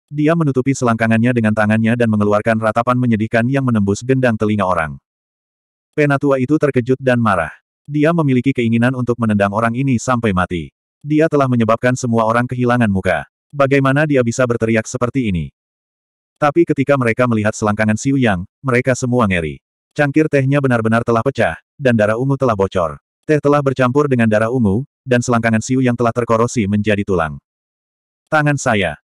Dia menutupi selangkangannya dengan tangannya dan mengeluarkan ratapan menyedihkan yang menembus gendang telinga orang. Penatua itu terkejut dan marah. Dia memiliki keinginan untuk menendang orang ini sampai mati. Dia telah menyebabkan semua orang kehilangan muka. Bagaimana dia bisa berteriak seperti ini? Tapi ketika mereka melihat selangkangan Siu Yang, mereka semua ngeri. Cangkir tehnya benar-benar telah pecah, dan darah ungu telah bocor. Teh telah bercampur dengan darah ungu, dan selangkangan siu yang telah terkorosi menjadi tulang. Tangan saya.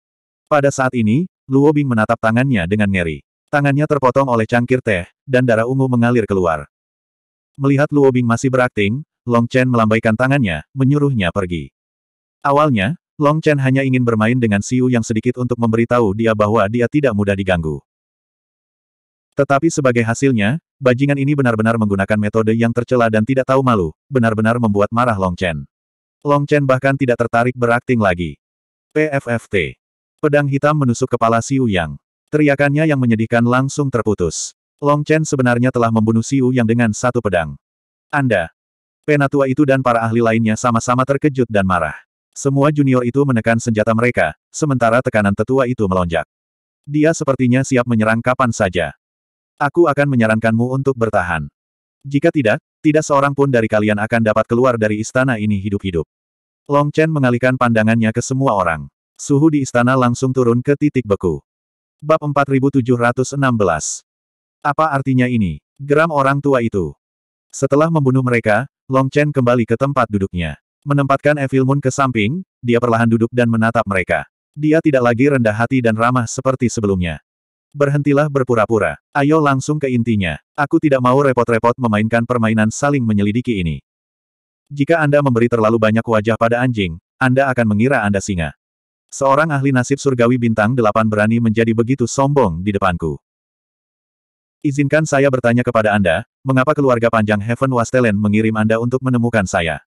Pada saat ini, Luo Bing menatap tangannya dengan ngeri. Tangannya terpotong oleh cangkir teh, dan darah ungu mengalir keluar. Melihat Luo Bing masih berakting, Long Chen melambaikan tangannya, menyuruhnya pergi. Awalnya, Long Chen hanya ingin bermain dengan Siu yang sedikit untuk memberitahu dia bahwa dia tidak mudah diganggu. Tetapi sebagai hasilnya, bajingan ini benar-benar menggunakan metode yang tercela dan tidak tahu malu, benar-benar membuat marah Long Chen. Long Chen bahkan tidak tertarik berakting lagi. PFFT. Pedang hitam menusuk kepala Xiu Yang. Teriakannya yang menyedihkan langsung terputus. Long Chen sebenarnya telah membunuh Xiu Yang dengan satu pedang. Anda. Penatua itu dan para ahli lainnya sama-sama terkejut dan marah. Semua junior itu menekan senjata mereka, sementara tekanan tetua itu melonjak. Dia sepertinya siap menyerang kapan saja. Aku akan menyarankanmu untuk bertahan. Jika tidak, tidak seorang pun dari kalian akan dapat keluar dari istana ini hidup-hidup. Long Chen mengalihkan pandangannya ke semua orang. Suhu di istana langsung turun ke titik beku. Bab 4716 Apa artinya ini? Geram orang tua itu. Setelah membunuh mereka, Long Chen kembali ke tempat duduknya. Menempatkan Evil Moon ke samping, dia perlahan duduk dan menatap mereka. Dia tidak lagi rendah hati dan ramah seperti sebelumnya. Berhentilah berpura-pura. Ayo langsung ke intinya. Aku tidak mau repot-repot memainkan permainan saling menyelidiki ini. Jika Anda memberi terlalu banyak wajah pada anjing, Anda akan mengira Anda singa. Seorang ahli nasib surgawi bintang delapan berani menjadi begitu sombong di depanku. Izinkan saya bertanya kepada Anda, mengapa keluarga panjang Heaven Wastelen mengirim Anda untuk menemukan saya?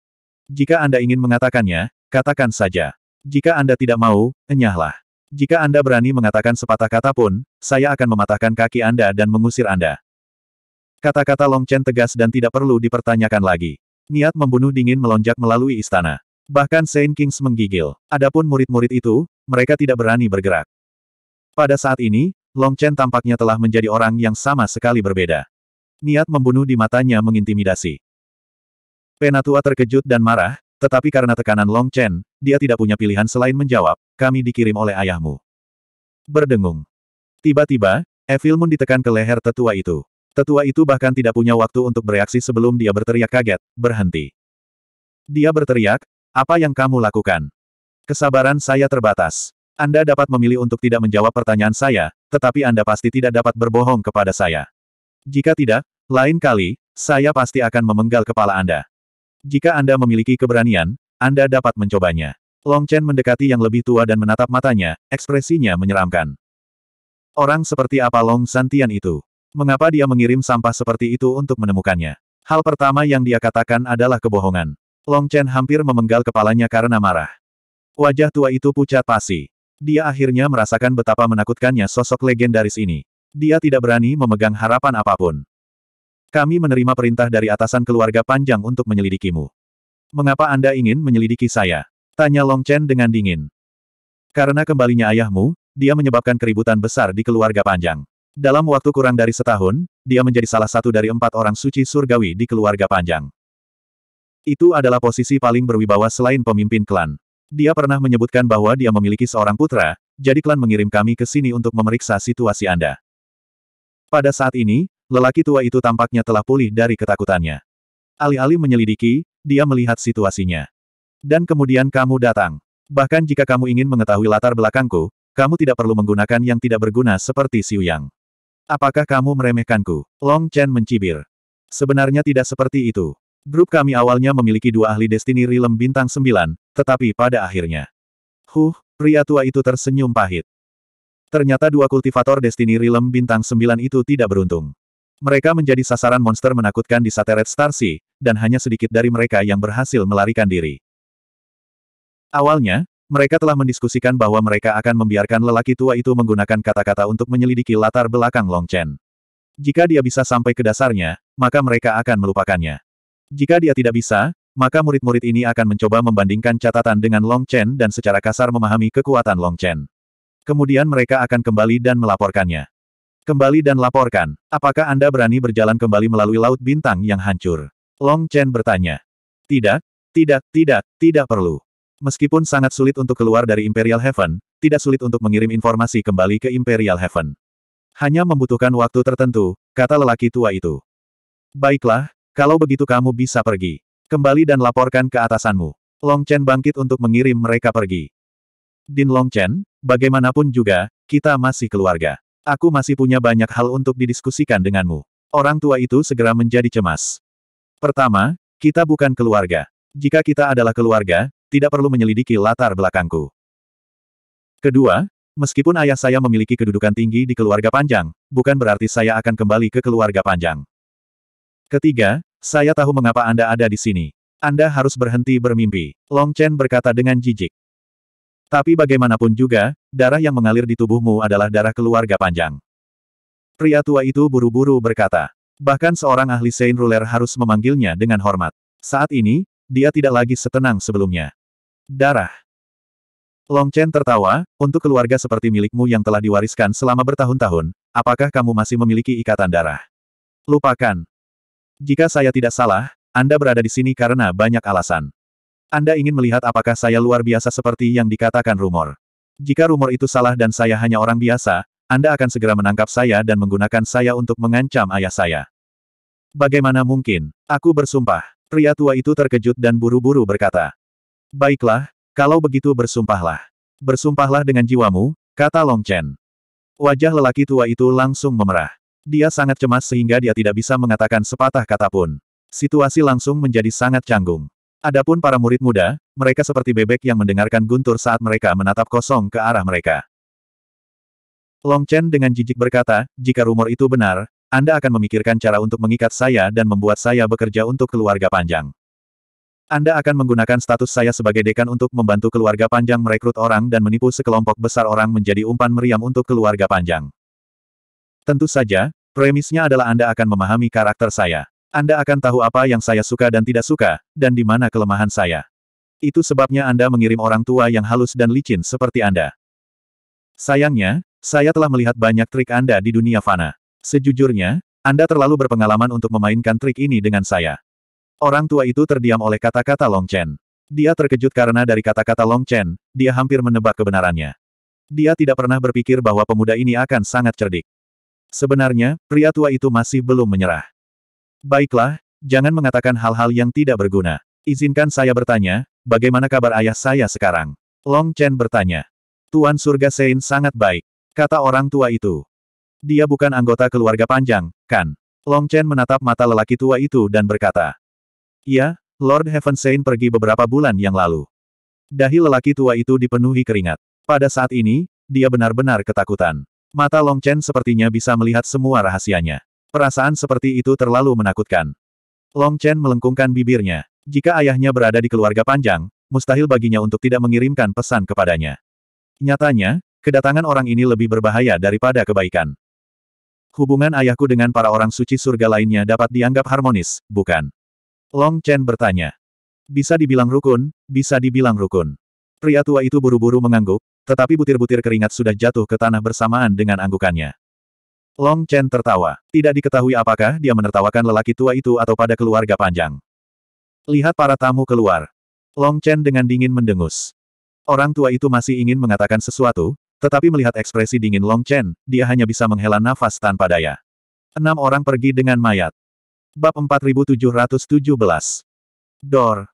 Jika Anda ingin mengatakannya, katakan saja. Jika Anda tidak mau, enyahlah. Jika Anda berani mengatakan sepatah kata pun, saya akan mematahkan kaki Anda dan mengusir Anda. Kata-kata Long Chen tegas dan tidak perlu dipertanyakan lagi. Niat membunuh dingin melonjak melalui istana. Bahkan Saint Kings menggigil. Adapun murid-murid itu, mereka tidak berani bergerak. Pada saat ini, Long Chen tampaknya telah menjadi orang yang sama sekali berbeda. Niat membunuh di matanya mengintimidasi. Penatua terkejut dan marah, tetapi karena tekanan Long Chen, dia tidak punya pilihan selain menjawab, kami dikirim oleh ayahmu. Berdengung. Tiba-tiba, Evil Moon ditekan ke leher tetua itu. Tetua itu bahkan tidak punya waktu untuk bereaksi sebelum dia berteriak kaget, berhenti. Dia berteriak, apa yang kamu lakukan? Kesabaran saya terbatas. Anda dapat memilih untuk tidak menjawab pertanyaan saya, tetapi Anda pasti tidak dapat berbohong kepada saya. Jika tidak, lain kali, saya pasti akan memenggal kepala Anda. Jika Anda memiliki keberanian, Anda dapat mencobanya. Long Chen mendekati yang lebih tua dan menatap matanya, ekspresinya menyeramkan. Orang seperti apa Long Santian itu? Mengapa dia mengirim sampah seperti itu untuk menemukannya? Hal pertama yang dia katakan adalah kebohongan. Long Chen hampir memenggal kepalanya karena marah. Wajah tua itu pucat pasi. Dia akhirnya merasakan betapa menakutkannya sosok legendaris ini. Dia tidak berani memegang harapan apapun. Kami menerima perintah dari atasan keluarga panjang untuk menyelidikimu. Mengapa Anda ingin menyelidiki saya? Tanya Long Chen dengan dingin. Karena kembalinya ayahmu, dia menyebabkan keributan besar di keluarga panjang. Dalam waktu kurang dari setahun, dia menjadi salah satu dari empat orang suci surgawi di keluarga panjang. Itu adalah posisi paling berwibawa selain pemimpin klan. Dia pernah menyebutkan bahwa dia memiliki seorang putra, jadi klan mengirim kami ke sini untuk memeriksa situasi Anda. Pada saat ini, lelaki tua itu tampaknya telah pulih dari ketakutannya. Alih-alih menyelidiki, dia melihat situasinya. Dan kemudian kamu datang. Bahkan jika kamu ingin mengetahui latar belakangku, kamu tidak perlu menggunakan yang tidak berguna seperti Siu Yang. Apakah kamu meremehkanku? Long Chen mencibir. Sebenarnya tidak seperti itu. Grup kami awalnya memiliki dua ahli Destiny Realm bintang sembilan, tetapi pada akhirnya. Huh, pria tua itu tersenyum pahit. Ternyata dua kultivator Destiny Realm bintang sembilan itu tidak beruntung. Mereka menjadi sasaran monster menakutkan di Sateret Starsi, dan hanya sedikit dari mereka yang berhasil melarikan diri. Awalnya, mereka telah mendiskusikan bahwa mereka akan membiarkan lelaki tua itu menggunakan kata-kata untuk menyelidiki latar belakang Long Chen. Jika dia bisa sampai ke dasarnya, maka mereka akan melupakannya. Jika dia tidak bisa, maka murid-murid ini akan mencoba membandingkan catatan dengan Long Chen dan secara kasar memahami kekuatan Long Chen. Kemudian mereka akan kembali dan melaporkannya. Kembali dan laporkan, apakah Anda berani berjalan kembali melalui Laut Bintang yang hancur? Long Chen bertanya. Tidak, tidak, tidak, tidak perlu. Meskipun sangat sulit untuk keluar dari Imperial Heaven, tidak sulit untuk mengirim informasi kembali ke Imperial Heaven. Hanya membutuhkan waktu tertentu, kata lelaki tua itu. Baiklah, kalau begitu kamu bisa pergi. Kembali dan laporkan ke atasanmu. Long Chen bangkit untuk mengirim mereka pergi. Din Long Chen, bagaimanapun juga, kita masih keluarga. Aku masih punya banyak hal untuk didiskusikan denganmu. Orang tua itu segera menjadi cemas. Pertama, kita bukan keluarga. Jika kita adalah keluarga, tidak perlu menyelidiki latar belakangku. Kedua, meskipun ayah saya memiliki kedudukan tinggi di keluarga panjang, bukan berarti saya akan kembali ke keluarga panjang. Ketiga, saya tahu mengapa Anda ada di sini. Anda harus berhenti bermimpi, Long Chen berkata dengan jijik. Tapi bagaimanapun juga, darah yang mengalir di tubuhmu adalah darah keluarga panjang. Pria tua itu buru-buru berkata. Bahkan seorang ahli Saint Ruler harus memanggilnya dengan hormat. Saat ini, dia tidak lagi setenang sebelumnya. Darah. Long Chen tertawa, untuk keluarga seperti milikmu yang telah diwariskan selama bertahun-tahun, apakah kamu masih memiliki ikatan darah? Lupakan. Jika saya tidak salah, Anda berada di sini karena banyak alasan. Anda ingin melihat apakah saya luar biasa seperti yang dikatakan rumor. Jika rumor itu salah dan saya hanya orang biasa, Anda akan segera menangkap saya dan menggunakan saya untuk mengancam ayah saya. Bagaimana mungkin? Aku bersumpah. Pria tua itu terkejut dan buru-buru berkata. Baiklah, kalau begitu bersumpahlah. Bersumpahlah dengan jiwamu, kata Long Chen. Wajah lelaki tua itu langsung memerah. Dia sangat cemas sehingga dia tidak bisa mengatakan sepatah kata pun. Situasi langsung menjadi sangat canggung. Adapun para murid muda, mereka seperti bebek yang mendengarkan guntur saat mereka menatap kosong ke arah mereka. Long Chen dengan jijik berkata, jika rumor itu benar, Anda akan memikirkan cara untuk mengikat saya dan membuat saya bekerja untuk keluarga panjang. Anda akan menggunakan status saya sebagai dekan untuk membantu keluarga panjang merekrut orang dan menipu sekelompok besar orang menjadi umpan meriam untuk keluarga panjang. Tentu saja, premisnya adalah Anda akan memahami karakter saya. Anda akan tahu apa yang saya suka dan tidak suka, dan di mana kelemahan saya. Itu sebabnya Anda mengirim orang tua yang halus dan licin seperti Anda. Sayangnya, saya telah melihat banyak trik Anda di dunia fana. Sejujurnya, Anda terlalu berpengalaman untuk memainkan trik ini dengan saya. Orang tua itu terdiam oleh kata-kata Long Chen. Dia terkejut karena dari kata-kata Long Chen, dia hampir menebak kebenarannya. Dia tidak pernah berpikir bahwa pemuda ini akan sangat cerdik. Sebenarnya, pria tua itu masih belum menyerah. Baiklah, jangan mengatakan hal-hal yang tidak berguna. Izinkan saya bertanya, bagaimana kabar ayah saya sekarang? Long Chen bertanya. Tuan Surga Sein sangat baik, kata orang tua itu. Dia bukan anggota keluarga panjang, kan? Long Chen menatap mata lelaki tua itu dan berkata, Ya, Lord Heaven Saint pergi beberapa bulan yang lalu. Dahi lelaki tua itu dipenuhi keringat. Pada saat ini, dia benar-benar ketakutan. Mata Long Chen sepertinya bisa melihat semua rahasianya. Perasaan seperti itu terlalu menakutkan. Long Chen melengkungkan bibirnya. Jika ayahnya berada di keluarga panjang, mustahil baginya untuk tidak mengirimkan pesan kepadanya. Nyatanya, kedatangan orang ini lebih berbahaya daripada kebaikan. Hubungan ayahku dengan para orang suci surga lainnya dapat dianggap harmonis, bukan? Long Chen bertanya. Bisa dibilang rukun, bisa dibilang rukun. Pria tua itu buru-buru mengangguk, tetapi butir-butir keringat sudah jatuh ke tanah bersamaan dengan anggukannya. Long Chen tertawa. Tidak diketahui apakah dia menertawakan lelaki tua itu atau pada keluarga panjang. Lihat para tamu keluar. Long Chen dengan dingin mendengus. Orang tua itu masih ingin mengatakan sesuatu, tetapi melihat ekspresi dingin Long Chen, dia hanya bisa menghela nafas tanpa daya. Enam orang pergi dengan mayat. Bab 4717. Dor.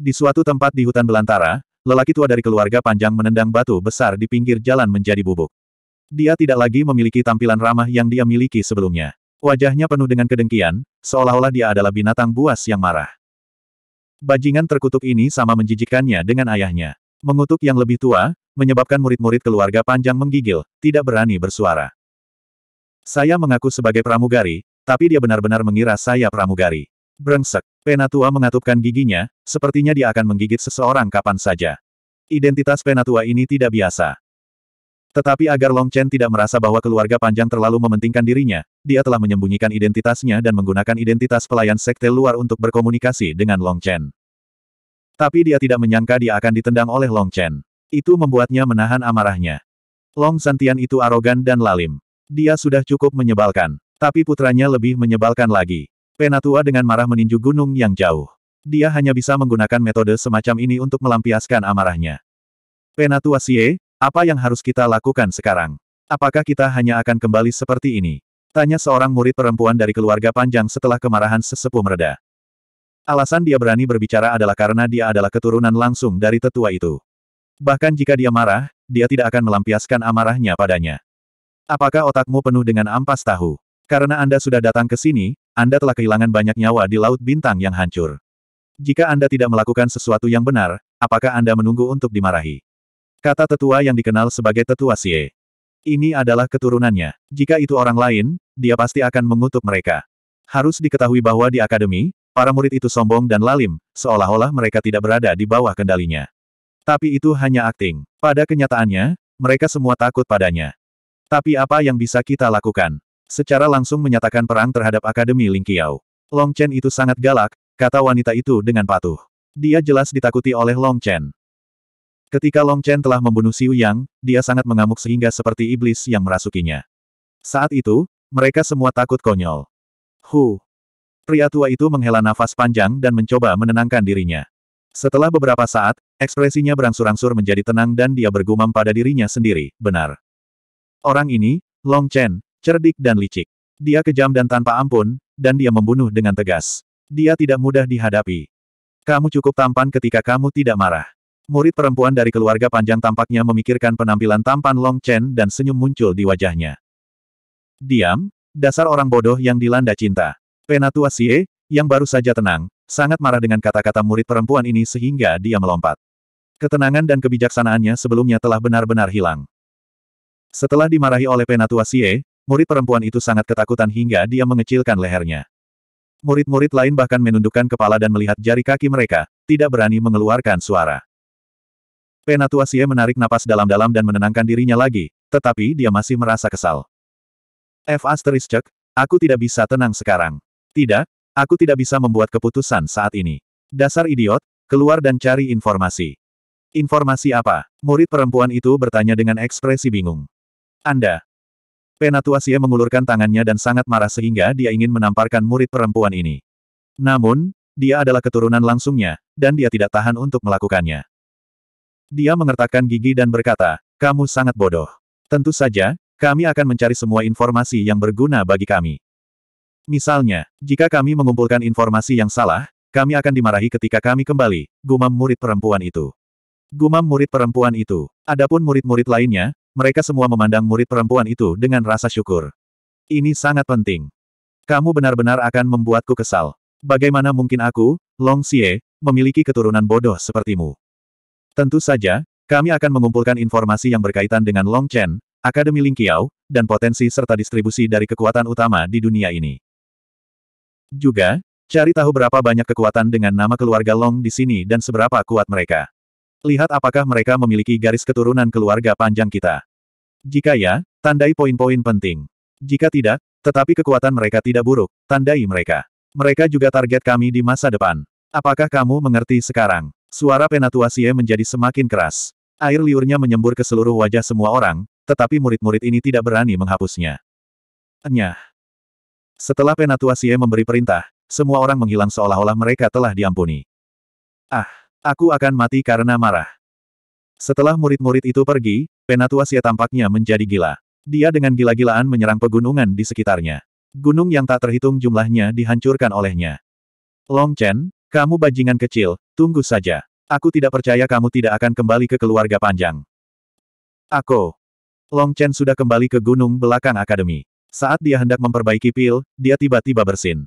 Di suatu tempat di hutan belantara, lelaki tua dari keluarga panjang menendang batu besar di pinggir jalan menjadi bubuk. Dia tidak lagi memiliki tampilan ramah yang dia miliki sebelumnya. Wajahnya penuh dengan kedengkian, seolah-olah dia adalah binatang buas yang marah. Bajingan terkutuk ini sama menjijikannya dengan ayahnya. Mengutuk yang lebih tua, menyebabkan murid-murid keluarga panjang menggigil, tidak berani bersuara. Saya mengaku sebagai pramugari, tapi dia benar-benar mengira saya pramugari. Brengsek. Penatua mengatupkan giginya, sepertinya dia akan menggigit seseorang kapan saja. Identitas Penatua ini tidak biasa. Tetapi agar Long Chen tidak merasa bahwa keluarga panjang terlalu mementingkan dirinya, dia telah menyembunyikan identitasnya dan menggunakan identitas pelayan sekte luar untuk berkomunikasi dengan Long Chen. Tapi dia tidak menyangka dia akan ditendang oleh Long Chen. Itu membuatnya menahan amarahnya. Long Santian itu arogan dan lalim. Dia sudah cukup menyebalkan. Tapi putranya lebih menyebalkan lagi. Penatua dengan marah meninju gunung yang jauh. Dia hanya bisa menggunakan metode semacam ini untuk melampiaskan amarahnya. Penatua Sie, apa yang harus kita lakukan sekarang? Apakah kita hanya akan kembali seperti ini? Tanya seorang murid perempuan dari keluarga panjang setelah kemarahan sesepuh mereda. Alasan dia berani berbicara adalah karena dia adalah keturunan langsung dari tetua itu. Bahkan jika dia marah, dia tidak akan melampiaskan amarahnya padanya. Apakah otakmu penuh dengan ampas tahu? Karena Anda sudah datang ke sini, Anda telah kehilangan banyak nyawa di Laut Bintang yang hancur. Jika Anda tidak melakukan sesuatu yang benar, apakah Anda menunggu untuk dimarahi? Kata tetua yang dikenal sebagai tetua Sie. Ini adalah keturunannya. Jika itu orang lain, dia pasti akan mengutuk mereka. Harus diketahui bahwa di akademi, para murid itu sombong dan lalim, seolah-olah mereka tidak berada di bawah kendalinya. Tapi itu hanya akting. Pada kenyataannya, mereka semua takut padanya. Tapi apa yang bisa kita lakukan? Secara langsung menyatakan perang terhadap Akademi Lingqiao. Long Chen itu sangat galak, kata wanita itu dengan patuh. Dia jelas ditakuti oleh Long Chen. Ketika Long Chen telah membunuh Xiu Yang, dia sangat mengamuk sehingga seperti iblis yang merasukinya. Saat itu, mereka semua takut konyol. Hu! Pria tua itu menghela nafas panjang dan mencoba menenangkan dirinya. Setelah beberapa saat, ekspresinya berangsur-angsur menjadi tenang dan dia bergumam pada dirinya sendiri, benar. Orang ini, Long Chen, cerdik dan licik. Dia kejam dan tanpa ampun, dan dia membunuh dengan tegas. Dia tidak mudah dihadapi. Kamu cukup tampan ketika kamu tidak marah. Murid perempuan dari keluarga panjang tampaknya memikirkan penampilan tampan Long Chen dan senyum muncul di wajahnya. Diam, dasar orang bodoh yang dilanda cinta. Penatua Xie, yang baru saja tenang, sangat marah dengan kata-kata murid perempuan ini sehingga dia melompat. Ketenangan dan kebijaksanaannya sebelumnya telah benar-benar hilang. Setelah dimarahi oleh Penatua Xie, Murid perempuan itu sangat ketakutan hingga dia mengecilkan lehernya. Murid-murid lain bahkan menundukkan kepala dan melihat jari kaki mereka, tidak berani mengeluarkan suara. Penatua Sie menarik napas dalam-dalam dan menenangkan dirinya lagi, tetapi dia masih merasa kesal. F. cek, aku tidak bisa tenang sekarang. Tidak, aku tidak bisa membuat keputusan saat ini. Dasar idiot, keluar dan cari informasi. Informasi apa? Murid perempuan itu bertanya dengan ekspresi bingung. Anda, Penatuasie mengulurkan tangannya dan sangat marah sehingga dia ingin menamparkan murid perempuan ini. Namun, dia adalah keturunan langsungnya, dan dia tidak tahan untuk melakukannya. Dia mengertakkan gigi dan berkata, kamu sangat bodoh. Tentu saja, kami akan mencari semua informasi yang berguna bagi kami. Misalnya, jika kami mengumpulkan informasi yang salah, kami akan dimarahi ketika kami kembali, gumam murid perempuan itu. Gumam murid perempuan itu. Adapun murid-murid lainnya, mereka semua memandang murid perempuan itu dengan rasa syukur. Ini sangat penting. Kamu benar-benar akan membuatku kesal. Bagaimana mungkin aku, Long Xie, memiliki keturunan bodoh sepertimu? Tentu saja, kami akan mengumpulkan informasi yang berkaitan dengan Long Chen, Akademi Ling Qiao, dan potensi serta distribusi dari kekuatan utama di dunia ini. Juga, cari tahu berapa banyak kekuatan dengan nama keluarga Long di sini dan seberapa kuat mereka. Lihat apakah mereka memiliki garis keturunan keluarga panjang kita. Jika ya, tandai poin-poin penting. Jika tidak, tetapi kekuatan mereka tidak buruk, tandai mereka. Mereka juga target kami di masa depan. Apakah kamu mengerti sekarang? Suara Penatuasie menjadi semakin keras. Air liurnya menyembur ke seluruh wajah semua orang, tetapi murid-murid ini tidak berani menghapusnya. Enyah. Setelah Penatuasie memberi perintah, semua orang menghilang seolah-olah mereka telah diampuni. Ah! Aku akan mati karena marah. Setelah murid-murid itu pergi, Penatua Sia tampaknya menjadi gila. Dia dengan gila-gilaan menyerang pegunungan di sekitarnya. Gunung yang tak terhitung jumlahnya dihancurkan olehnya. Long Chen, kamu bajingan kecil, tunggu saja. Aku tidak percaya kamu tidak akan kembali ke keluarga panjang. Aku. Long Chen sudah kembali ke gunung belakang akademi. Saat dia hendak memperbaiki pil, dia tiba-tiba bersin.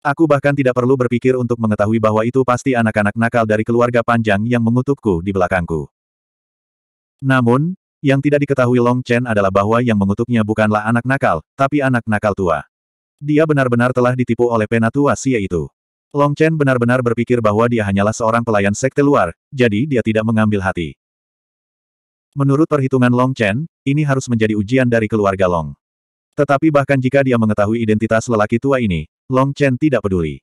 Aku bahkan tidak perlu berpikir untuk mengetahui bahwa itu pasti anak-anak nakal dari keluarga panjang yang mengutukku di belakangku. Namun, yang tidak diketahui Long Chen adalah bahwa yang mengutuknya bukanlah anak nakal, tapi anak nakal tua. Dia benar-benar telah ditipu oleh penatua sia itu. Long Chen benar-benar berpikir bahwa dia hanyalah seorang pelayan sekte luar, jadi dia tidak mengambil hati. Menurut perhitungan Long Chen, ini harus menjadi ujian dari keluarga Long. Tetapi bahkan jika dia mengetahui identitas lelaki tua ini, Long Chen tidak peduli.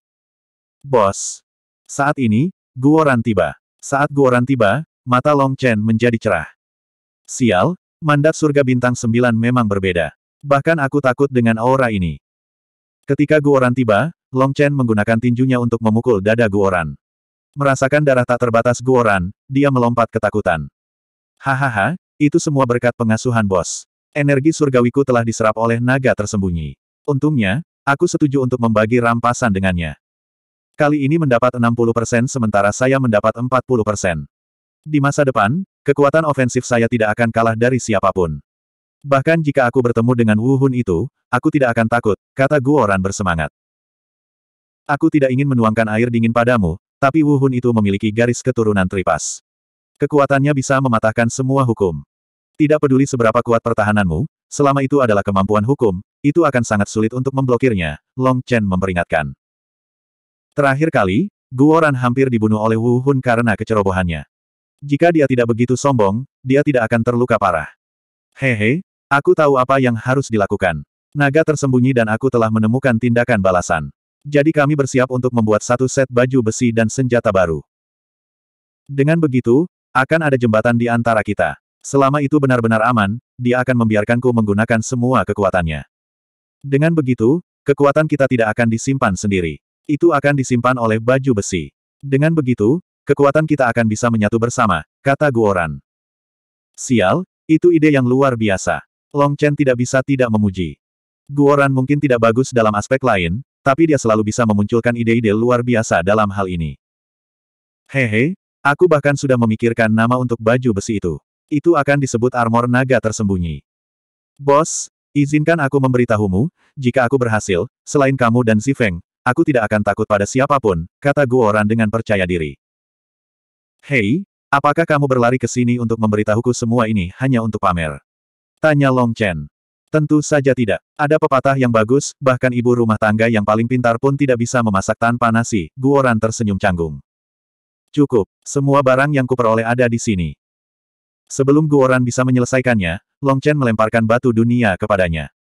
Bos. Saat ini, Guoran tiba. Saat Guoran tiba, mata Long Chen menjadi cerah. Sial, mandat surga bintang sembilan memang berbeda. Bahkan aku takut dengan aura ini. Ketika Guoran tiba, Long Chen menggunakan tinjunya untuk memukul dada Guoran. Merasakan darah tak terbatas Guoran, dia melompat ketakutan. Hahaha, itu semua berkat pengasuhan bos. Energi surgawiku telah diserap oleh naga tersembunyi. Untungnya, aku setuju untuk membagi rampasan dengannya. Kali ini mendapat 60% sementara saya mendapat 40%. Di masa depan, kekuatan ofensif saya tidak akan kalah dari siapapun. Bahkan jika aku bertemu dengan Wu Hun itu, aku tidak akan takut, kata Guoran bersemangat. Aku tidak ingin menuangkan air dingin padamu, tapi Wu Hun itu memiliki garis keturunan tripas. Kekuatannya bisa mematahkan semua hukum. Tidak peduli seberapa kuat pertahananmu, selama itu adalah kemampuan hukum, itu akan sangat sulit untuk memblokirnya, Long Chen memperingatkan. Terakhir kali, Guoran hampir dibunuh oleh Wu Hun karena kecerobohannya. Jika dia tidak begitu sombong, dia tidak akan terluka parah. Hehe, aku tahu apa yang harus dilakukan. Naga tersembunyi dan aku telah menemukan tindakan balasan. Jadi kami bersiap untuk membuat satu set baju besi dan senjata baru. Dengan begitu, akan ada jembatan di antara kita. Selama itu benar-benar aman, dia akan membiarkanku menggunakan semua kekuatannya. Dengan begitu, kekuatan kita tidak akan disimpan sendiri. Itu akan disimpan oleh baju besi. Dengan begitu, kekuatan kita akan bisa menyatu bersama, kata Guoran. Sial, itu ide yang luar biasa. Long Chen tidak bisa tidak memuji. Guoran mungkin tidak bagus dalam aspek lain, tapi dia selalu bisa memunculkan ide-ide luar biasa dalam hal ini. Hehe, aku bahkan sudah memikirkan nama untuk baju besi itu. Itu akan disebut armor naga tersembunyi. Bos, izinkan aku memberitahumu, jika aku berhasil, selain kamu dan Zifeng, aku tidak akan takut pada siapapun, kata Guoran dengan percaya diri. Hei, apakah kamu berlari ke sini untuk memberitahuku semua ini hanya untuk pamer? Tanya Long Chen. Tentu saja tidak. Ada pepatah yang bagus, bahkan ibu rumah tangga yang paling pintar pun tidak bisa memasak tanpa nasi. Guoran tersenyum canggung. Cukup, semua barang yang kuperoleh ada di sini. Sebelum Guoran bisa menyelesaikannya, Long Chen melemparkan batu dunia kepadanya.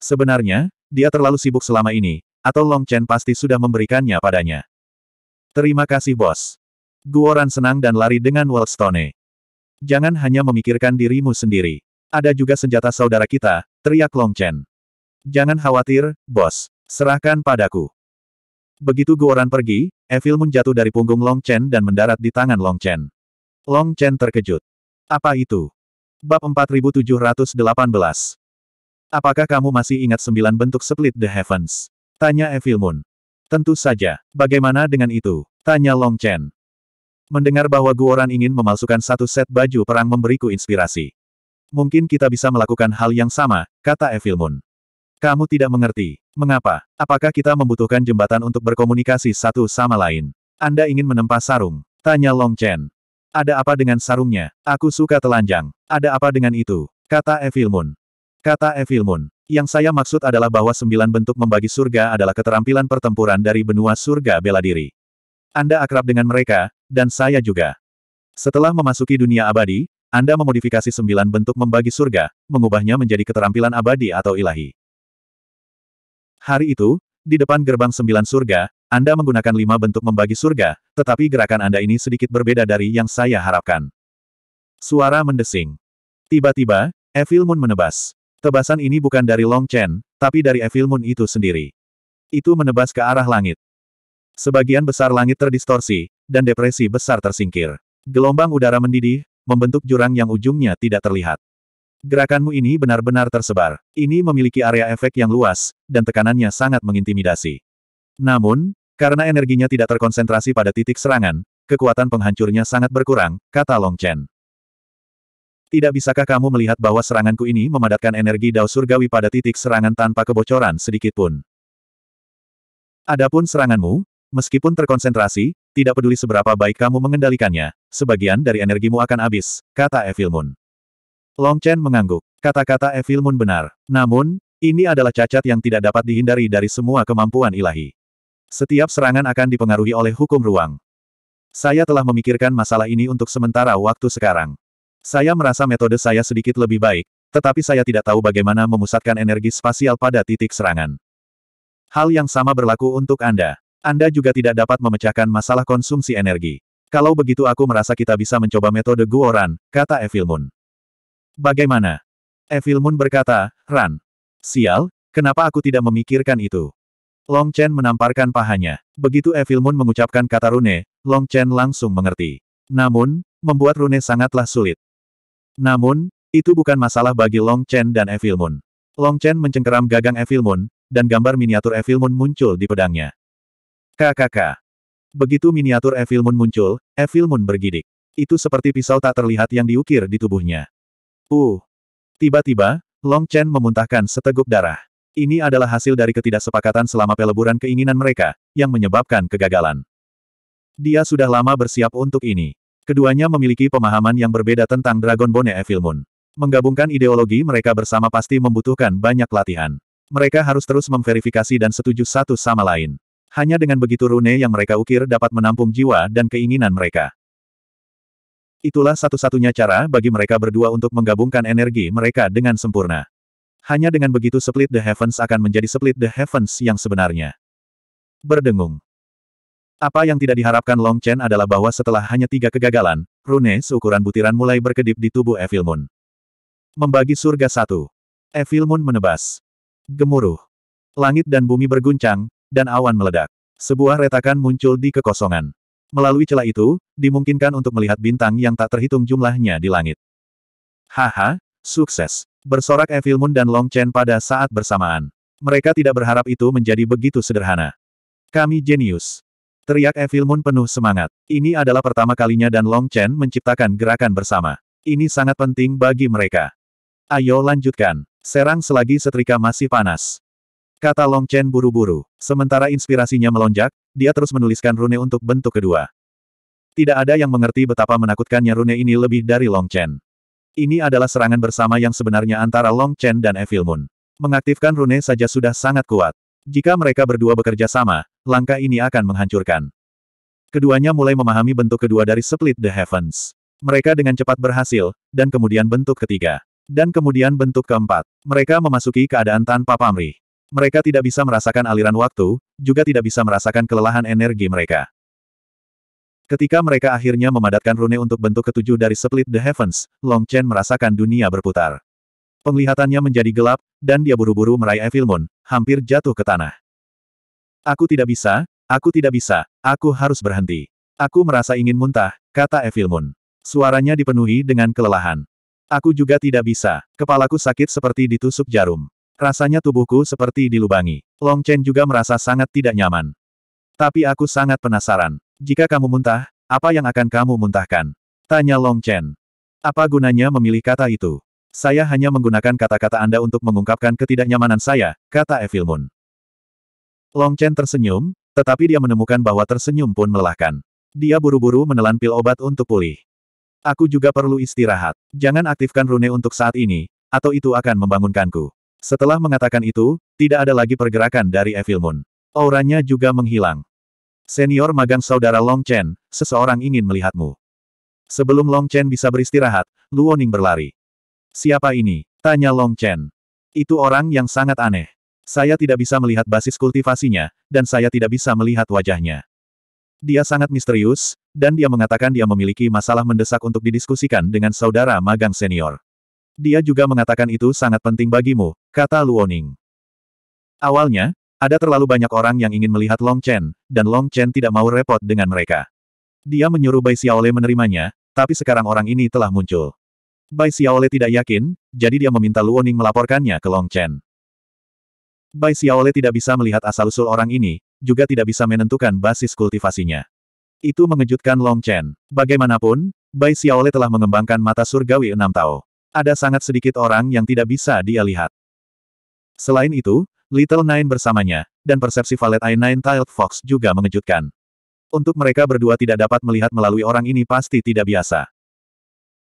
Sebenarnya, dia terlalu sibuk selama ini, atau Long Chen pasti sudah memberikannya padanya. Terima kasih bos. Guoran senang dan lari dengan Wallstone. Jangan hanya memikirkan dirimu sendiri. Ada juga senjata saudara kita, teriak Long Chen. Jangan khawatir, bos. Serahkan padaku. Begitu Guoran pergi, Evil Moon jatuh dari punggung Long Chen dan mendarat di tangan Long Chen. Long Chen terkejut. Apa itu? Bab 4718. Apakah kamu masih ingat sembilan bentuk split the heavens? Tanya Evil Moon. Tentu saja. Bagaimana dengan itu? Tanya Long Chen. Mendengar bahwa Guoran ingin memalsukan satu set baju perang memberiku inspirasi. Mungkin kita bisa melakukan hal yang sama, kata Evil Moon. Kamu tidak mengerti. Mengapa? Apakah kita membutuhkan jembatan untuk berkomunikasi satu sama lain? Anda ingin menempa sarung? Tanya Long Chen. Ada apa dengan sarungnya? Aku suka telanjang. Ada apa dengan itu? Kata Evil Moon. Kata Evil Moon. Yang saya maksud adalah bahwa sembilan bentuk membagi surga adalah keterampilan pertempuran dari benua surga bela diri. Anda akrab dengan mereka, dan saya juga. Setelah memasuki dunia abadi, Anda memodifikasi sembilan bentuk membagi surga, mengubahnya menjadi keterampilan abadi atau ilahi. Hari itu, di depan gerbang sembilan surga, anda menggunakan lima bentuk membagi surga, tetapi gerakan Anda ini sedikit berbeda dari yang saya harapkan. Suara mendesing. Tiba-tiba, Evil Moon menebas. Tebasan ini bukan dari Long Chen, tapi dari Evil Moon itu sendiri. Itu menebas ke arah langit. Sebagian besar langit terdistorsi, dan depresi besar tersingkir. Gelombang udara mendidih, membentuk jurang yang ujungnya tidak terlihat. Gerakanmu ini benar-benar tersebar. Ini memiliki area efek yang luas, dan tekanannya sangat mengintimidasi. Namun, karena energinya tidak terkonsentrasi pada titik serangan, kekuatan penghancurnya sangat berkurang, kata Long Chen. Tidak bisakah kamu melihat bahwa seranganku ini memadatkan energi dao surgawi pada titik serangan tanpa kebocoran sedikit pun? Adapun seranganmu, meskipun terkonsentrasi, tidak peduli seberapa baik kamu mengendalikannya, sebagian dari energimu akan habis, kata Evil Moon. Long Chen mengangguk. Kata-kata Evil Moon benar. Namun, ini adalah cacat yang tidak dapat dihindari dari semua kemampuan ilahi. Setiap serangan akan dipengaruhi oleh hukum ruang. Saya telah memikirkan masalah ini untuk sementara waktu sekarang. Saya merasa metode saya sedikit lebih baik, tetapi saya tidak tahu bagaimana memusatkan energi spasial pada titik serangan. Hal yang sama berlaku untuk Anda. Anda juga tidak dapat memecahkan masalah konsumsi energi. Kalau begitu aku merasa kita bisa mencoba metode Guoran, kata Evil Bagaimana? Evil berkata, Ran. Sial, kenapa aku tidak memikirkan itu? Long Chen menamparkan pahanya. Begitu Evil Moon mengucapkan kata rune, Long Chen langsung mengerti. Namun, membuat rune sangatlah sulit. Namun, itu bukan masalah bagi Long Chen dan Evil Moon. Long Chen mencengkeram gagang Evil Moon, dan gambar miniatur Evil Moon muncul di pedangnya. KKK. Begitu miniatur Evil Moon muncul, Evil Moon bergidik. Itu seperti pisau tak terlihat yang diukir di tubuhnya. Uh. Tiba-tiba, Long Chen memuntahkan seteguk darah. Ini adalah hasil dari ketidaksepakatan selama peleburan keinginan mereka, yang menyebabkan kegagalan. Dia sudah lama bersiap untuk ini. Keduanya memiliki pemahaman yang berbeda tentang Dragon Bone Evil Moon. Menggabungkan ideologi mereka bersama pasti membutuhkan banyak latihan. Mereka harus terus memverifikasi dan setuju satu sama lain. Hanya dengan begitu rune yang mereka ukir dapat menampung jiwa dan keinginan mereka. Itulah satu-satunya cara bagi mereka berdua untuk menggabungkan energi mereka dengan sempurna. Hanya dengan begitu Split the Heavens akan menjadi Split the Heavens yang sebenarnya. Berdengung. Apa yang tidak diharapkan Long Chen adalah bahwa setelah hanya tiga kegagalan, rune seukuran butiran mulai berkedip di tubuh Evil Moon. Membagi surga satu. Evil Moon menebas. Gemuruh. Langit dan bumi berguncang, dan awan meledak. Sebuah retakan muncul di kekosongan. Melalui celah itu, dimungkinkan untuk melihat bintang yang tak terhitung jumlahnya di langit. Haha, sukses. Bersorak Evil Moon dan Long Chen pada saat bersamaan. Mereka tidak berharap itu menjadi begitu sederhana. Kami jenius. Teriak Evil Moon penuh semangat. Ini adalah pertama kalinya dan Long Chen menciptakan gerakan bersama. Ini sangat penting bagi mereka. Ayo lanjutkan. Serang selagi setrika masih panas. Kata Long Chen buru-buru. Sementara inspirasinya melonjak, dia terus menuliskan rune untuk bentuk kedua. Tidak ada yang mengerti betapa menakutkannya rune ini lebih dari Long Chen. Ini adalah serangan bersama yang sebenarnya antara Long Chen dan Evil Moon. Mengaktifkan rune saja sudah sangat kuat. Jika mereka berdua bekerja sama, langkah ini akan menghancurkan. Keduanya mulai memahami bentuk kedua dari Split the Heavens. Mereka dengan cepat berhasil, dan kemudian bentuk ketiga. Dan kemudian bentuk keempat. Mereka memasuki keadaan tanpa pamrih. Mereka tidak bisa merasakan aliran waktu, juga tidak bisa merasakan kelelahan energi mereka. Ketika mereka akhirnya memadatkan rune untuk bentuk ketujuh dari Split the Heavens, Long Chen merasakan dunia berputar. Penglihatannya menjadi gelap, dan dia buru-buru meraih Evil Moon, hampir jatuh ke tanah. Aku tidak bisa, aku tidak bisa, aku harus berhenti. Aku merasa ingin muntah, kata Evil Moon. Suaranya dipenuhi dengan kelelahan. Aku juga tidak bisa, kepalaku sakit seperti ditusuk jarum. Rasanya tubuhku seperti dilubangi. Long Chen juga merasa sangat tidak nyaman. Tapi aku sangat penasaran. Jika kamu muntah, apa yang akan kamu muntahkan? Tanya Long Chen. Apa gunanya memilih kata itu? Saya hanya menggunakan kata-kata Anda untuk mengungkapkan ketidaknyamanan saya, kata Evil Moon. Long Chen tersenyum, tetapi dia menemukan bahwa tersenyum pun melelahkan. Dia buru-buru menelan pil obat untuk pulih. Aku juga perlu istirahat. Jangan aktifkan rune untuk saat ini, atau itu akan membangunkanku. Setelah mengatakan itu, tidak ada lagi pergerakan dari Evil Moon. Auranya juga menghilang. Senior magang saudara Long Chen, seseorang ingin melihatmu. Sebelum Long Chen bisa beristirahat, Luoning berlari. Siapa ini? Tanya Long Chen. Itu orang yang sangat aneh. Saya tidak bisa melihat basis kultivasinya, dan saya tidak bisa melihat wajahnya. Dia sangat misterius, dan dia mengatakan dia memiliki masalah mendesak untuk didiskusikan dengan saudara magang senior. Dia juga mengatakan itu sangat penting bagimu, kata Luoning. Awalnya, ada terlalu banyak orang yang ingin melihat Long Chen, dan Long Chen tidak mau repot dengan mereka. Dia menyuruh Bai Xiaole menerimanya, tapi sekarang orang ini telah muncul. Bai Xiaole tidak yakin, jadi dia meminta Luoning melaporkannya ke Long Chen. Bai Xiaole tidak bisa melihat asal-usul orang ini, juga tidak bisa menentukan basis kultivasinya. Itu mengejutkan Long Chen. Bagaimanapun, Bai Xiaole telah mengembangkan mata surgawi enam tahun. Ada sangat sedikit orang yang tidak bisa dia lihat. Selain itu, Little Nine bersamanya, dan persepsi Valet Eye Tiled Fox juga mengejutkan. Untuk mereka berdua tidak dapat melihat melalui orang ini pasti tidak biasa.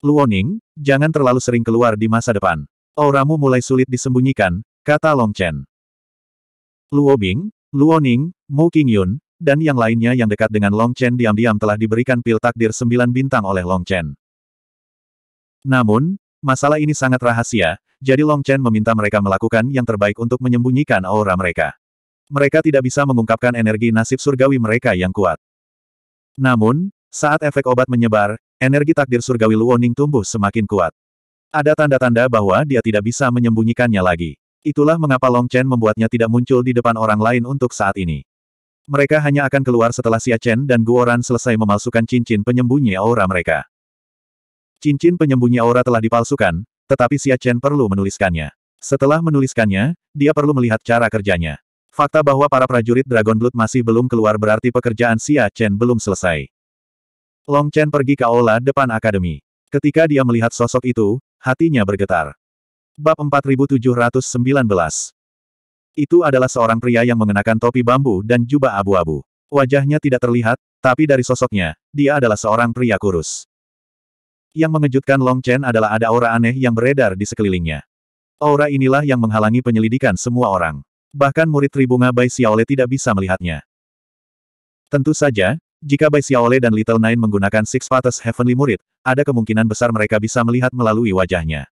Luoning, jangan terlalu sering keluar di masa depan. Auramu mulai sulit disembunyikan, kata Long Chen. Luobing, Luoning, Mu Qingyun, dan yang lainnya yang dekat dengan Long Chen diam-diam telah diberikan pil takdir sembilan bintang oleh Long Chen. Namun, masalah ini sangat rahasia, jadi Long Chen meminta mereka melakukan yang terbaik untuk menyembunyikan aura mereka. Mereka tidak bisa mengungkapkan energi nasib surgawi mereka yang kuat. Namun, saat efek obat menyebar, energi takdir surgawi Luoning tumbuh semakin kuat. Ada tanda-tanda bahwa dia tidak bisa menyembunyikannya lagi. Itulah mengapa Long Chen membuatnya tidak muncul di depan orang lain untuk saat ini. Mereka hanya akan keluar setelah Xia Chen dan Guoran selesai memalsukan cincin penyembunyi aura mereka. Cincin penyembunyi aura telah dipalsukan, tetapi Xia Chen perlu menuliskannya. Setelah menuliskannya, dia perlu melihat cara kerjanya. Fakta bahwa para prajurit Dragon Blood masih belum keluar berarti pekerjaan Xia Chen belum selesai. Long Chen pergi ke aula depan akademi. Ketika dia melihat sosok itu, hatinya bergetar. Bab 4719 Itu adalah seorang pria yang mengenakan topi bambu dan jubah abu-abu. Wajahnya tidak terlihat, tapi dari sosoknya, dia adalah seorang pria kurus. Yang mengejutkan Long Chen adalah ada aura aneh yang beredar di sekelilingnya. Aura inilah yang menghalangi penyelidikan semua orang. Bahkan murid Tribunga Bai Xiaole tidak bisa melihatnya. Tentu saja, jika Bai Xiaole dan Little Nine menggunakan Six Paths Heavenly Murid, ada kemungkinan besar mereka bisa melihat melalui wajahnya.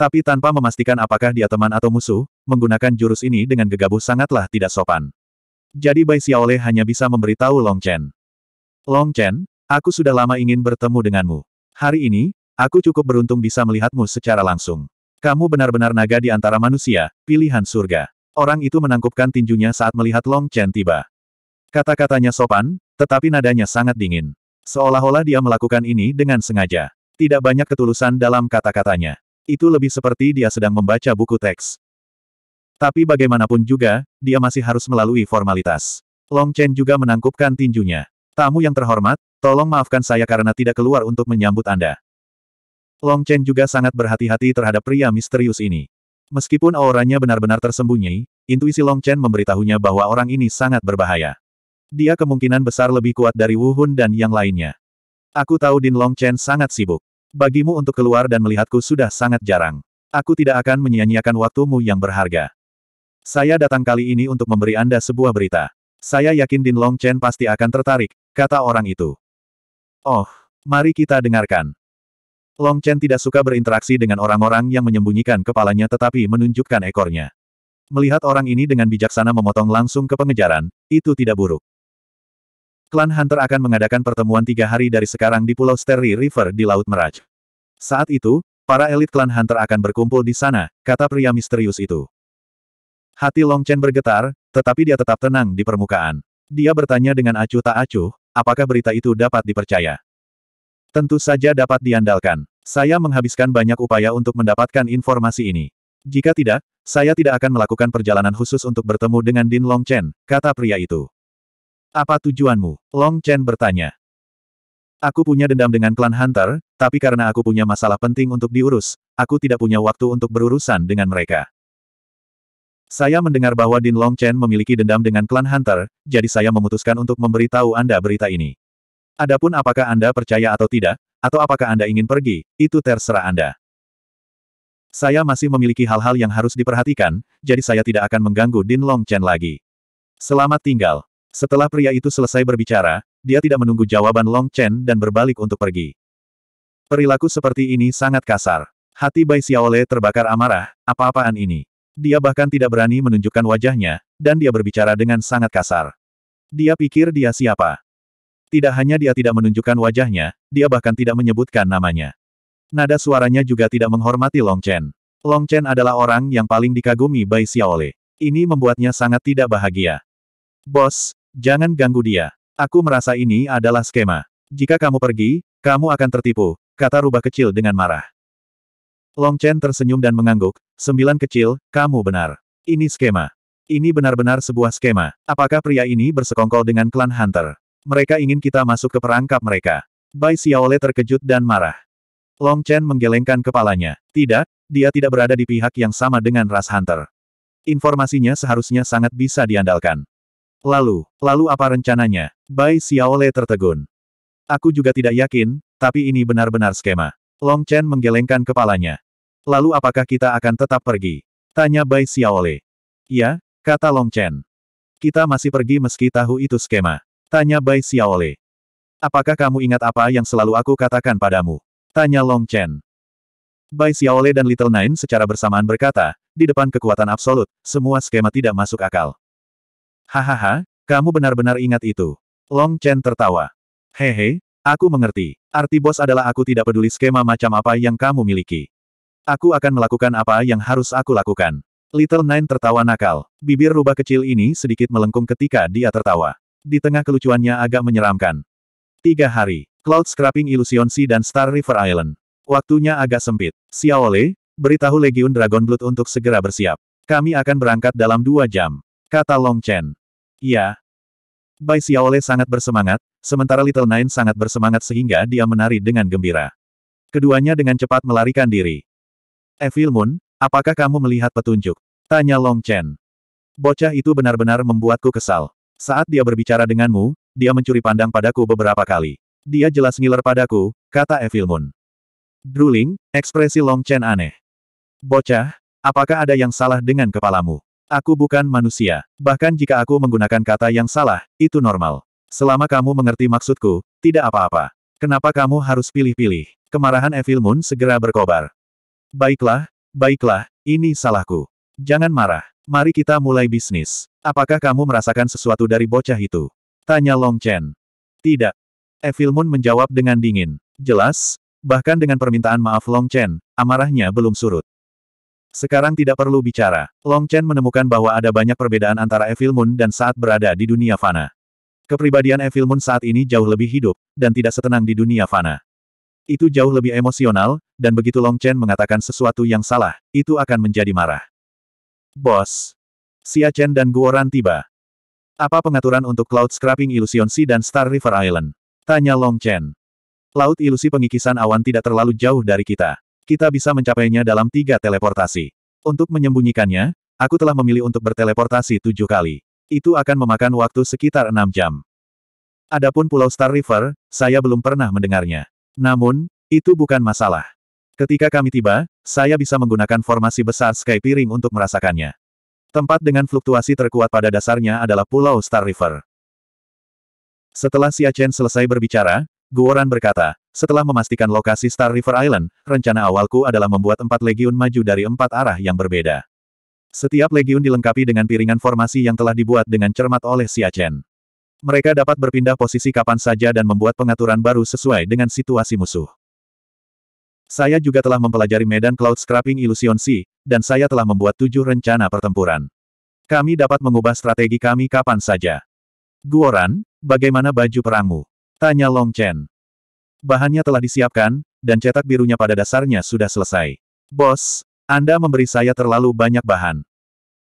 Tapi tanpa memastikan apakah dia teman atau musuh, menggunakan jurus ini dengan gegabah sangatlah tidak sopan. Jadi Bai Xiaole hanya bisa memberitahu Long Chen. Long Chen, Aku sudah lama ingin bertemu denganmu. Hari ini, aku cukup beruntung bisa melihatmu secara langsung. Kamu benar-benar naga di antara manusia, pilihan surga. Orang itu menangkupkan tinjunya saat melihat Long Chen tiba. Kata-katanya sopan, tetapi nadanya sangat dingin. Seolah-olah dia melakukan ini dengan sengaja. Tidak banyak ketulusan dalam kata-katanya. Itu lebih seperti dia sedang membaca buku teks. Tapi bagaimanapun juga, dia masih harus melalui formalitas. Long Chen juga menangkupkan tinjunya. Tamu yang terhormat, Tolong maafkan saya karena tidak keluar untuk menyambut Anda. Long Chen juga sangat berhati-hati terhadap pria misterius ini. Meskipun auranya benar-benar tersembunyi, intuisi Long Chen memberitahunya bahwa orang ini sangat berbahaya. Dia kemungkinan besar lebih kuat dari Wu Hun dan yang lainnya. Aku tahu Din Long Chen sangat sibuk. Bagimu untuk keluar dan melihatku sudah sangat jarang. Aku tidak akan menyia-nyiakan waktumu yang berharga. Saya datang kali ini untuk memberi Anda sebuah berita. Saya yakin Din Long Chen pasti akan tertarik, kata orang itu. Oh, mari kita dengarkan. Long Chen tidak suka berinteraksi dengan orang-orang yang menyembunyikan kepalanya tetapi menunjukkan ekornya. Melihat orang ini dengan bijaksana memotong langsung ke pengejaran, itu tidak buruk. Klan Hunter akan mengadakan pertemuan tiga hari dari sekarang di Pulau Sterry River di Laut Meraj. Saat itu, para elit klan Hunter akan berkumpul di sana, kata pria misterius itu. Hati Long Chen bergetar, tetapi dia tetap tenang di permukaan. Dia bertanya dengan acuh tak acuh, Apakah berita itu dapat dipercaya? Tentu saja dapat diandalkan. Saya menghabiskan banyak upaya untuk mendapatkan informasi ini. Jika tidak, saya tidak akan melakukan perjalanan khusus untuk bertemu dengan Din Long Chen. kata pria itu. Apa tujuanmu? Long Chen bertanya. Aku punya dendam dengan klan Hunter, tapi karena aku punya masalah penting untuk diurus, aku tidak punya waktu untuk berurusan dengan mereka. Saya mendengar bahwa Din Long Chen memiliki dendam dengan klan Hunter, jadi saya memutuskan untuk memberitahu Anda berita ini. Adapun apakah Anda percaya atau tidak, atau apakah Anda ingin pergi, itu terserah Anda. Saya masih memiliki hal-hal yang harus diperhatikan, jadi saya tidak akan mengganggu Din Long Chen lagi. Selamat tinggal. Setelah pria itu selesai berbicara, dia tidak menunggu jawaban Long Chen dan berbalik untuk pergi. Perilaku seperti ini sangat kasar. Hati Bai Xiaole terbakar amarah, apa-apaan ini? Dia bahkan tidak berani menunjukkan wajahnya, dan dia berbicara dengan sangat kasar. Dia pikir dia siapa. Tidak hanya dia tidak menunjukkan wajahnya, dia bahkan tidak menyebutkan namanya. Nada suaranya juga tidak menghormati Long Chen. Long Chen adalah orang yang paling dikagumi Bai Xiaole. Ini membuatnya sangat tidak bahagia. Bos, jangan ganggu dia. Aku merasa ini adalah skema. Jika kamu pergi, kamu akan tertipu, kata rubah kecil dengan marah. Long Chen tersenyum dan mengangguk, sembilan kecil, kamu benar. Ini skema. Ini benar-benar sebuah skema. Apakah pria ini bersekongkol dengan klan Hunter? Mereka ingin kita masuk ke perangkap mereka. Bai Xiaole terkejut dan marah. Long Chen menggelengkan kepalanya. Tidak, dia tidak berada di pihak yang sama dengan ras Hunter. Informasinya seharusnya sangat bisa diandalkan. Lalu, lalu apa rencananya? Bai Xiaole tertegun. Aku juga tidak yakin, tapi ini benar-benar skema. Long Chen menggelengkan kepalanya. Lalu apakah kita akan tetap pergi? Tanya Bai Xiaole. Ya, kata Long Chen. Kita masih pergi meski tahu itu skema. Tanya Bai Xiaole. Apakah kamu ingat apa yang selalu aku katakan padamu? Tanya Long Chen. Bai Xiaole dan Little Nine secara bersamaan berkata, di depan kekuatan absolut, semua skema tidak masuk akal. Hahaha, kamu benar-benar ingat itu. Long Chen tertawa. Hehe, Aku mengerti. Arti bos adalah aku tidak peduli skema macam apa yang kamu miliki. Aku akan melakukan apa yang harus aku lakukan. Little Nine tertawa nakal. Bibir rubah kecil ini sedikit melengkung ketika dia tertawa. Di tengah kelucuannya agak menyeramkan. Tiga hari. Cloud Scrapping Illusion Sea dan Star River Island. Waktunya agak sempit. Xiaole, beritahu Legion Dragon Blood untuk segera bersiap. Kami akan berangkat dalam dua jam. Kata Long Chen. Ya. Bai Xiaole sangat bersemangat, sementara Little Nine sangat bersemangat sehingga dia menari dengan gembira. Keduanya dengan cepat melarikan diri. Evil Moon, apakah kamu melihat petunjuk? Tanya Long Chen. Bocah itu benar-benar membuatku kesal. Saat dia berbicara denganmu, dia mencuri pandang padaku beberapa kali. Dia jelas ngiler padaku, kata Evil Moon. Drooling, ekspresi Long Chen aneh. Bocah, apakah ada yang salah dengan kepalamu? Aku bukan manusia. Bahkan jika aku menggunakan kata yang salah, itu normal. Selama kamu mengerti maksudku, tidak apa-apa. Kenapa kamu harus pilih-pilih? Kemarahan Evil Moon segera berkobar. Baiklah, baiklah, ini salahku. Jangan marah. Mari kita mulai bisnis. Apakah kamu merasakan sesuatu dari bocah itu? Tanya Long Chen. Tidak. Evil Moon menjawab dengan dingin. Jelas, bahkan dengan permintaan maaf Long Chen, amarahnya belum surut. Sekarang tidak perlu bicara. Long Chen menemukan bahwa ada banyak perbedaan antara Evil Moon dan saat berada di dunia fana. Kepribadian Evil Moon saat ini jauh lebih hidup, dan tidak setenang di dunia fana. Itu jauh lebih emosional, dan begitu Long Chen mengatakan sesuatu yang salah, itu akan menjadi marah. Bos. Xia Chen dan Guoran tiba. Apa pengaturan untuk Cloud Scrapping Illusion Sea dan Star River Island? Tanya Long Chen. Laut ilusi pengikisan awan tidak terlalu jauh dari kita. Kita bisa mencapainya dalam tiga teleportasi. Untuk menyembunyikannya, aku telah memilih untuk berteleportasi tujuh kali. Itu akan memakan waktu sekitar enam jam. Adapun Pulau Star River, saya belum pernah mendengarnya. Namun, itu bukan masalah. Ketika kami tiba, saya bisa menggunakan formasi besar Sky Piring untuk merasakannya. Tempat dengan fluktuasi terkuat pada dasarnya adalah Pulau Star River. Setelah Si Chen selesai berbicara, Guoran berkata, setelah memastikan lokasi Star River Island, rencana awalku adalah membuat empat legiun maju dari empat arah yang berbeda. Setiap legiun dilengkapi dengan piringan formasi yang telah dibuat dengan cermat oleh Chen. Mereka dapat berpindah posisi kapan saja dan membuat pengaturan baru sesuai dengan situasi musuh. Saya juga telah mempelajari medan cloud scrapping Illusion Sea, dan saya telah membuat tujuh rencana pertempuran. Kami dapat mengubah strategi kami kapan saja. Guoran, bagaimana baju perangmu? Tanya Long Chen. Bahannya telah disiapkan, dan cetak birunya pada dasarnya sudah selesai. Bos, Anda memberi saya terlalu banyak bahan.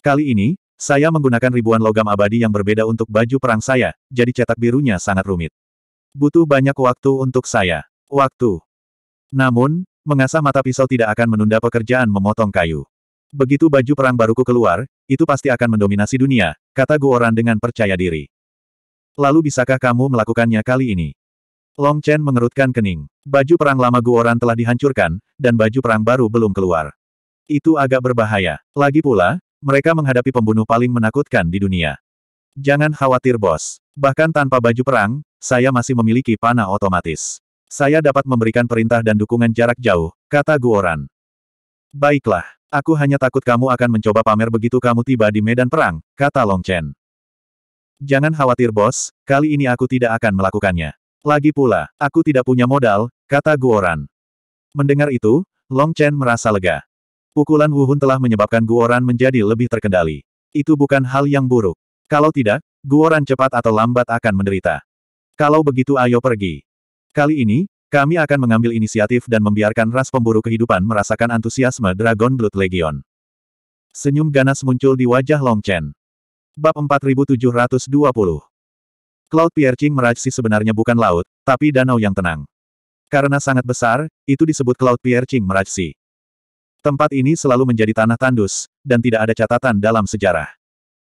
Kali ini, saya menggunakan ribuan logam abadi yang berbeda untuk baju perang saya, jadi cetak birunya sangat rumit. Butuh banyak waktu untuk saya. Waktu. Namun, mengasah mata pisau tidak akan menunda pekerjaan memotong kayu. Begitu baju perang baruku keluar, itu pasti akan mendominasi dunia, kata Guoran dengan percaya diri. Lalu bisakah kamu melakukannya kali ini? Long Chen mengerutkan kening. Baju perang lama Guoran telah dihancurkan, dan baju perang baru belum keluar. Itu agak berbahaya. Lagi pula, mereka menghadapi pembunuh paling menakutkan di dunia. Jangan khawatir bos. Bahkan tanpa baju perang, saya masih memiliki panah otomatis. Saya dapat memberikan perintah dan dukungan jarak jauh, kata Guoran. Baiklah, aku hanya takut kamu akan mencoba pamer begitu kamu tiba di medan perang, kata Long Chen. Jangan khawatir bos, kali ini aku tidak akan melakukannya. Lagi pula, aku tidak punya modal, kata Guoran. Mendengar itu, Long Chen merasa lega. Pukulan Wuhun telah menyebabkan Guoran menjadi lebih terkendali. Itu bukan hal yang buruk. Kalau tidak, Guoran cepat atau lambat akan menderita. Kalau begitu ayo pergi. Kali ini, kami akan mengambil inisiatif dan membiarkan ras pemburu kehidupan merasakan antusiasme Dragon Blood Legion. Senyum ganas muncul di wajah Long Chen. Bab 4720 Cloud Piercing Mirage sebenarnya bukan laut, tapi danau yang tenang. Karena sangat besar, itu disebut Cloud Piercing Mirage Tempat ini selalu menjadi tanah tandus, dan tidak ada catatan dalam sejarah.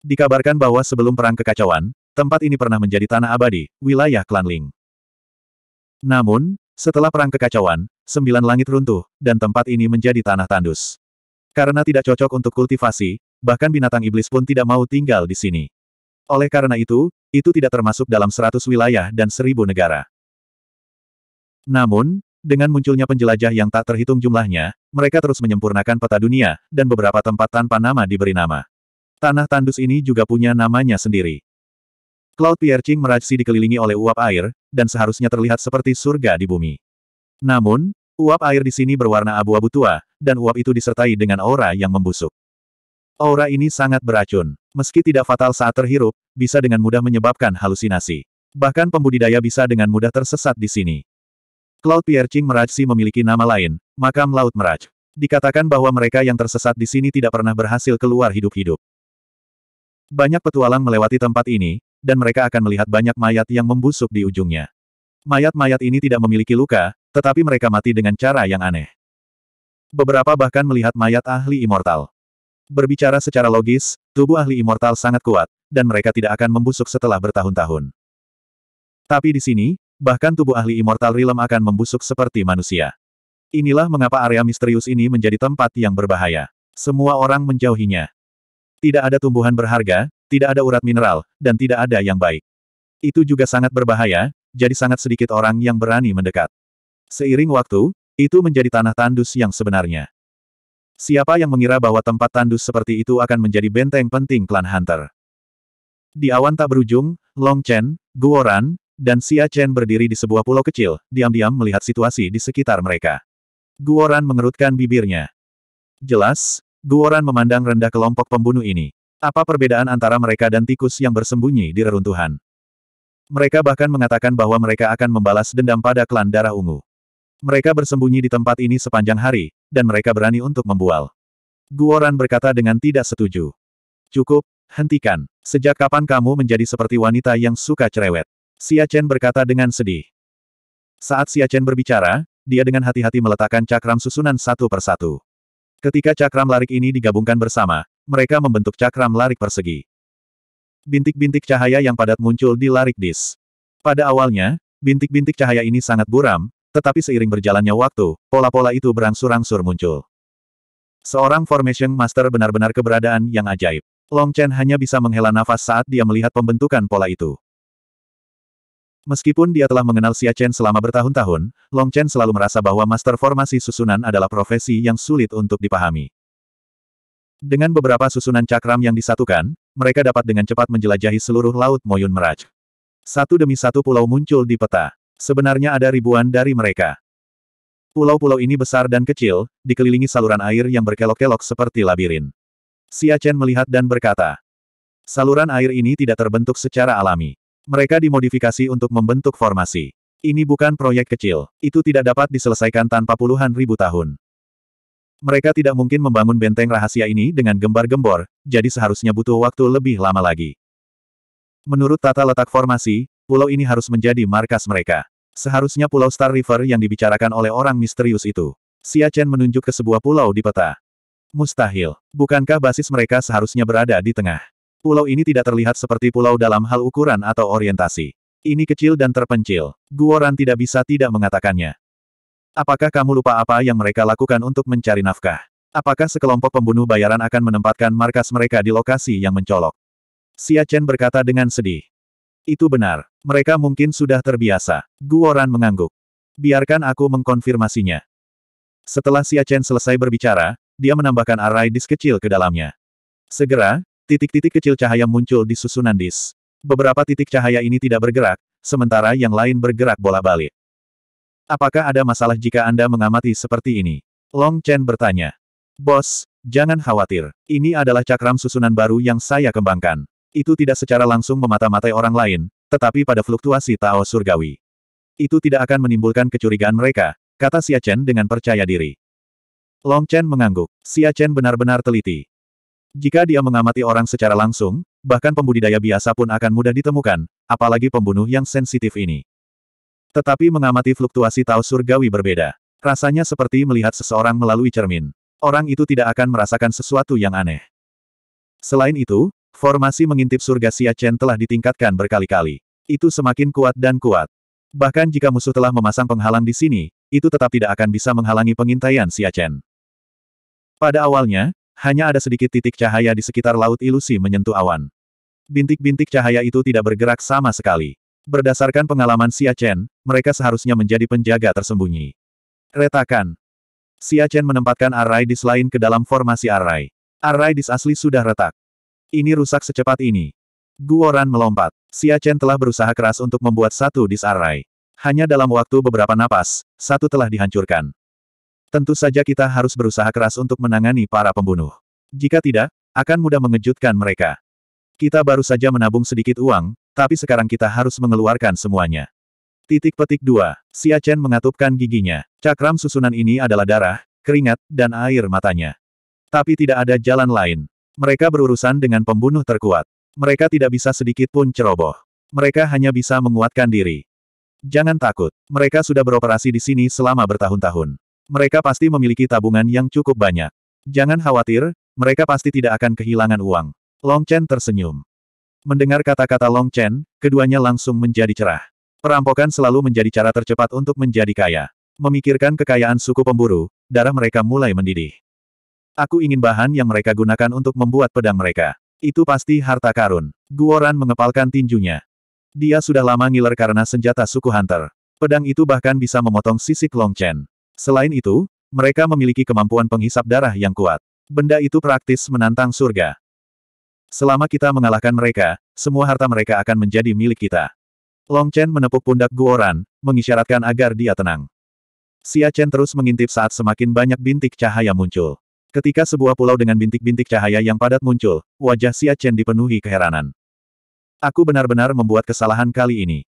Dikabarkan bahwa sebelum Perang Kekacauan, tempat ini pernah menjadi tanah abadi, wilayah klan Ling. Namun, setelah Perang Kekacauan, sembilan langit runtuh, dan tempat ini menjadi tanah tandus. Karena tidak cocok untuk kultivasi, bahkan binatang iblis pun tidak mau tinggal di sini. Oleh karena itu, itu tidak termasuk dalam seratus wilayah dan seribu negara. Namun, dengan munculnya penjelajah yang tak terhitung jumlahnya, mereka terus menyempurnakan peta dunia, dan beberapa tempat tanpa nama diberi nama. Tanah tandus ini juga punya namanya sendiri. Cloud Piercing Merajsi dikelilingi oleh uap air, dan seharusnya terlihat seperti surga di bumi. Namun, uap air di sini berwarna abu-abu tua, dan uap itu disertai dengan aura yang membusuk. Aura ini sangat beracun. Meski tidak fatal saat terhirup, bisa dengan mudah menyebabkan halusinasi. Bahkan pembudidaya bisa dengan mudah tersesat di sini. Cloud Piercing si memiliki nama lain, Makam Laut Meraj. Dikatakan bahwa mereka yang tersesat di sini tidak pernah berhasil keluar hidup-hidup. Banyak petualang melewati tempat ini, dan mereka akan melihat banyak mayat yang membusuk di ujungnya. Mayat-mayat ini tidak memiliki luka, tetapi mereka mati dengan cara yang aneh. Beberapa bahkan melihat mayat ahli immortal. Berbicara secara logis, tubuh ahli immortal sangat kuat, dan mereka tidak akan membusuk setelah bertahun-tahun. Tapi di sini, bahkan tubuh ahli immortal rilem akan membusuk seperti manusia. Inilah mengapa area misterius ini menjadi tempat yang berbahaya. Semua orang menjauhinya. Tidak ada tumbuhan berharga, tidak ada urat mineral, dan tidak ada yang baik. Itu juga sangat berbahaya, jadi sangat sedikit orang yang berani mendekat. Seiring waktu, itu menjadi tanah tandus yang sebenarnya. Siapa yang mengira bahwa tempat tandus seperti itu akan menjadi benteng penting klan Hunter? Di awan tak berujung, Long Chen, Guoran, dan Xia Chen berdiri di sebuah pulau kecil, diam-diam melihat situasi di sekitar mereka. Guoran mengerutkan bibirnya. Jelas, Guoran memandang rendah kelompok pembunuh ini. Apa perbedaan antara mereka dan tikus yang bersembunyi di reruntuhan? Mereka bahkan mengatakan bahwa mereka akan membalas dendam pada klan darah ungu. Mereka bersembunyi di tempat ini sepanjang hari, dan mereka berani untuk membual. Guoran berkata dengan tidak setuju. Cukup, hentikan. Sejak kapan kamu menjadi seperti wanita yang suka cerewet? Xia Chen berkata dengan sedih. Saat Xia Chen berbicara, dia dengan hati-hati meletakkan cakram susunan satu persatu. Ketika cakram larik ini digabungkan bersama, mereka membentuk cakram larik persegi. Bintik-bintik cahaya yang padat muncul di larik dis. Pada awalnya, bintik-bintik cahaya ini sangat buram, tetapi seiring berjalannya waktu, pola-pola itu berangsur-angsur muncul. Seorang Formation Master benar-benar keberadaan yang ajaib. Long Chen hanya bisa menghela nafas saat dia melihat pembentukan pola itu. Meskipun dia telah mengenal Xia Chen selama bertahun-tahun, Long Chen selalu merasa bahwa master formasi susunan adalah profesi yang sulit untuk dipahami. Dengan beberapa susunan cakram yang disatukan, mereka dapat dengan cepat menjelajahi seluruh Laut Moyun Meraj. Satu demi satu pulau muncul di peta. Sebenarnya ada ribuan dari mereka. Pulau-pulau ini besar dan kecil, dikelilingi saluran air yang berkelok-kelok seperti labirin. Xia Chen melihat dan berkata, saluran air ini tidak terbentuk secara alami. Mereka dimodifikasi untuk membentuk formasi. Ini bukan proyek kecil, itu tidak dapat diselesaikan tanpa puluhan ribu tahun. Mereka tidak mungkin membangun benteng rahasia ini dengan gembar-gembor, jadi seharusnya butuh waktu lebih lama lagi. Menurut tata letak formasi, pulau ini harus menjadi markas mereka. Seharusnya pulau Star River yang dibicarakan oleh orang misterius itu. Xia Chen menunjuk ke sebuah pulau di peta. Mustahil. Bukankah basis mereka seharusnya berada di tengah? Pulau ini tidak terlihat seperti pulau dalam hal ukuran atau orientasi. Ini kecil dan terpencil. Guoran tidak bisa tidak mengatakannya. Apakah kamu lupa apa yang mereka lakukan untuk mencari nafkah? Apakah sekelompok pembunuh bayaran akan menempatkan markas mereka di lokasi yang mencolok? Xia Chen berkata dengan sedih. Itu benar. Mereka mungkin sudah terbiasa. Guoran mengangguk. Biarkan aku mengkonfirmasinya. Setelah Xia Chen selesai berbicara, dia menambahkan array disk kecil ke dalamnya. Segera, titik-titik kecil cahaya muncul di susunan disk. Beberapa titik cahaya ini tidak bergerak, sementara yang lain bergerak bola balik. Apakah ada masalah jika Anda mengamati seperti ini? Long Chen bertanya. Bos, jangan khawatir. Ini adalah cakram susunan baru yang saya kembangkan. Itu tidak secara langsung memata-matai orang lain, tetapi pada fluktuasi Tao Surgawi. Itu tidak akan menimbulkan kecurigaan mereka, kata Xia Chen dengan percaya diri. Long Chen mengangguk. Xia Chen benar-benar teliti. Jika dia mengamati orang secara langsung, bahkan pembudidaya biasa pun akan mudah ditemukan, apalagi pembunuh yang sensitif ini. Tetapi mengamati fluktuasi Tao Surgawi berbeda. Rasanya seperti melihat seseorang melalui cermin. Orang itu tidak akan merasakan sesuatu yang aneh. Selain itu, Formasi mengintip surga Xia Chen telah ditingkatkan berkali-kali. Itu semakin kuat dan kuat. Bahkan jika musuh telah memasang penghalang di sini, itu tetap tidak akan bisa menghalangi pengintaian Xia Chen. Pada awalnya, hanya ada sedikit titik cahaya di sekitar laut ilusi menyentuh awan. Bintik-bintik cahaya itu tidak bergerak sama sekali. Berdasarkan pengalaman Xia Chen, mereka seharusnya menjadi penjaga tersembunyi. Retakan. Xia Chen menempatkan Arai Dis lain ke dalam formasi Arai. Arai Dis asli sudah retak. Ini rusak secepat ini. Guoran melompat. Xia Chen telah berusaha keras untuk membuat satu disarai. Hanya dalam waktu beberapa napas, satu telah dihancurkan. Tentu saja kita harus berusaha keras untuk menangani para pembunuh. Jika tidak, akan mudah mengejutkan mereka. Kita baru saja menabung sedikit uang, tapi sekarang kita harus mengeluarkan semuanya. Titik petik dua. Xia Chen mengatupkan giginya. Cakram susunan ini adalah darah, keringat, dan air matanya. Tapi tidak ada jalan lain. Mereka berurusan dengan pembunuh terkuat. Mereka tidak bisa sedikit pun ceroboh. Mereka hanya bisa menguatkan diri. Jangan takut, mereka sudah beroperasi di sini selama bertahun-tahun. Mereka pasti memiliki tabungan yang cukup banyak. Jangan khawatir, mereka pasti tidak akan kehilangan uang. Long Chen tersenyum. Mendengar kata-kata Long Chen, keduanya langsung menjadi cerah. Perampokan selalu menjadi cara tercepat untuk menjadi kaya. Memikirkan kekayaan suku pemburu, darah mereka mulai mendidih. Aku ingin bahan yang mereka gunakan untuk membuat pedang mereka. Itu pasti harta karun. Guoran mengepalkan tinjunya. Dia sudah lama ngiler karena senjata suku Hunter. Pedang itu bahkan bisa memotong sisik Chen. Selain itu, mereka memiliki kemampuan penghisap darah yang kuat. Benda itu praktis menantang surga. Selama kita mengalahkan mereka, semua harta mereka akan menjadi milik kita. Long Chen menepuk pundak Guoran, mengisyaratkan agar dia tenang. Xia Chen terus mengintip saat semakin banyak bintik cahaya muncul. Ketika sebuah pulau dengan bintik-bintik cahaya yang padat muncul, wajah Xia Chen dipenuhi keheranan. Aku benar-benar membuat kesalahan kali ini.